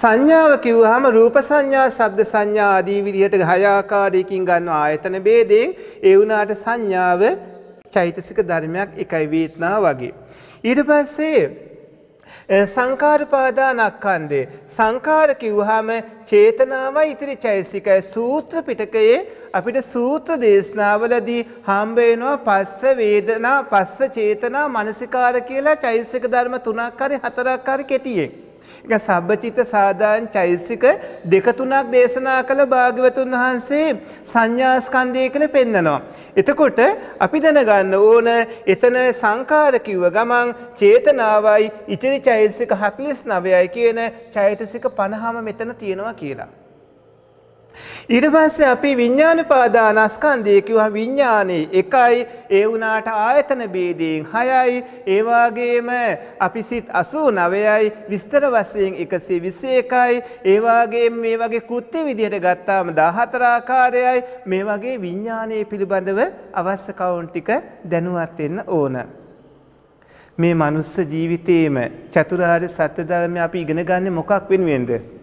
සංඥාව කිව්වහම රූප සංඥා, ශබ්ද සංඥා ආදී විදිහට හය ආකාරයකින් ගන්න ආයතන ભેදයෙන් ඒ වුණාට සංඥාව චෛතසික ධර්මයක් එකයි වේදනා වගේ. ඊට පස්සේ සංකාරපාදානක්කන්දේ සංකාර කිව්වහම චේතනාවයි ඉතිරි චෛසිකයි සූත්‍ර පිටකයේ අපිට සූත්‍ර දේශනාවලදී හම්බ වෙනවා පස්ස වේදනා පස්ස චේතනා මනසිකාර කියලා චෛසික ධර්ම තුනක් හරි හතරක් හරි කෙටියෙන් සබ්බචිත සාධාන් චෛසික දෙක තුනක් දේශනා කළ භාග්‍යවතුන් වහන්සේ සංඥාස්කන්ධය කියලා පෙන්නනවා. එතකොට අපි දැනගන්න ඕන එතන සංකාර කිව්ව ගමන් චේතනාවයි ඉතිරි චෛතසික 49යි කියන චෛතසික 50ම මෙතන තියෙනවා කියලා. ඊට පස්සේ අපි විඥාන පාදානස්කන්ධය කිව්වා විඥානේ එකයි ඒ වුණාට ආයතන ભેදයෙන් 6යි ඒ වගේම අපි සිත් 89යි විස්තර වශයෙන් 121යි ඒ වගේම මේ වගේ කෘත්‍ය විදිහට ගත්තාම 14 ආකාරයයි මේ වගේ විඥානයේ පිළිබඳව අවශ්‍ය කවුන්ට් ටික දැනුවත් වෙන්න ඕන. මේ මනුස්ස ජීවිතේම චතුරාර්ය සත්‍ය ධර්මය අපි ඉගෙන ගන්න මොකක් වෙනුවෙන්ද?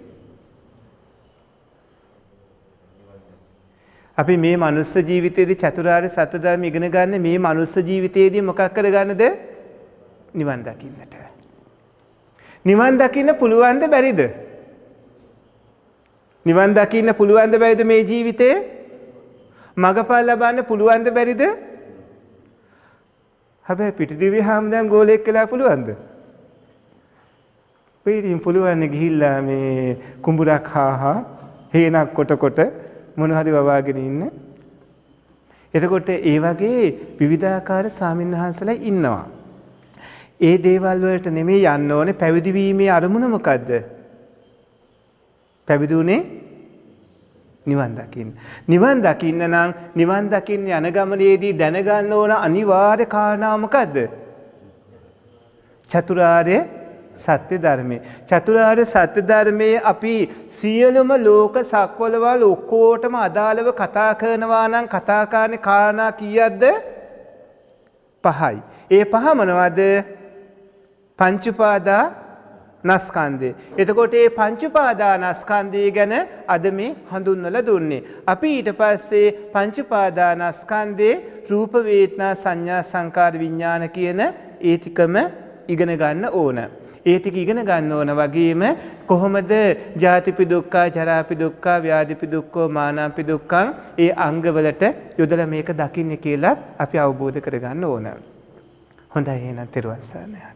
අපි මේ මනුස්ස ජීවිතයේදී චතුරාර්ය සත්‍ය ධර්ම ඉගෙන ගන්න මේ මනුස්ස ජීවිතයේදී මොකක් කරගන්නද? නිවන් දකින්නට. නිවන් දකින්න පුළුවන්ද බැරිද? නිවන් දකින්න පුළුවන්ද බැරිද මේ ජීවිතේ? මගපල් ලබන්න පුළුවන්ද බැරිද? හැබැයි පිටිදිවි හැමදාම ගෝලයක් කියලා පුළුවන්ද? පිටින් පුළුවන් ගිහිල්ලා මේ කුඹුරක් හාහා හේනක් කොට කොට මොන හරි වවාගෙන ඉන්න. එතකොට ඒ වගේ විවිධාකාර ස්වාමීන් වහන්සේලා ඉන්නවා. ඒ දේවල් වලට නෙමෙයි යන්න ඕනේ පැවිදි වීමේ අරමුණ මොකද්ද? පැවිදි උනේ නිවන් දකින්න. නිවන් දකින්න නම් නිවන් දකින්න යන ගමනේදී දැනගන්න ඕන අනිවාර්ය කාරණා මොකද්ද? චතුරාර්ය සත්‍ය ධර්මය. චතුරාර් සත්‍ය ධර්මයේ අපි සියලුම ලෝක සක්වලවල් ඔක්කෝටම අදාළව කතා කරනවා නම් කතාකාරණ කාරණා කියද්ද පහයි. ඒ පහ මොනවද පංචුපාදා නස්කන්දය. එතකොට ඒ පංචුපාදා නස්කන්දී ගැන අද මේ හඳුන්වල දුන්නේ. අපි ඊට පස්සේ පංචුපාදා නස්කන්දේ රූපවේත්නා සංඥා සංකාර විඤ්ඥාන කියන ඒතිකම ඉගෙන ගන්න ඕන. ඒ ටික ඉගෙන ගන්න ඕන වගේම කොහොමද ජාතිපි දුක්කා ජරාපි දුක්කා ව්‍යාධිපි දුක්කෝ මානාපි දුක්කං ඒ අංගවලට යොදල මේක දකින්න කියලත් අපි අවබෝධ කරගන්න ඕන. හොඳ ඒනත් තෙරවස්සානය.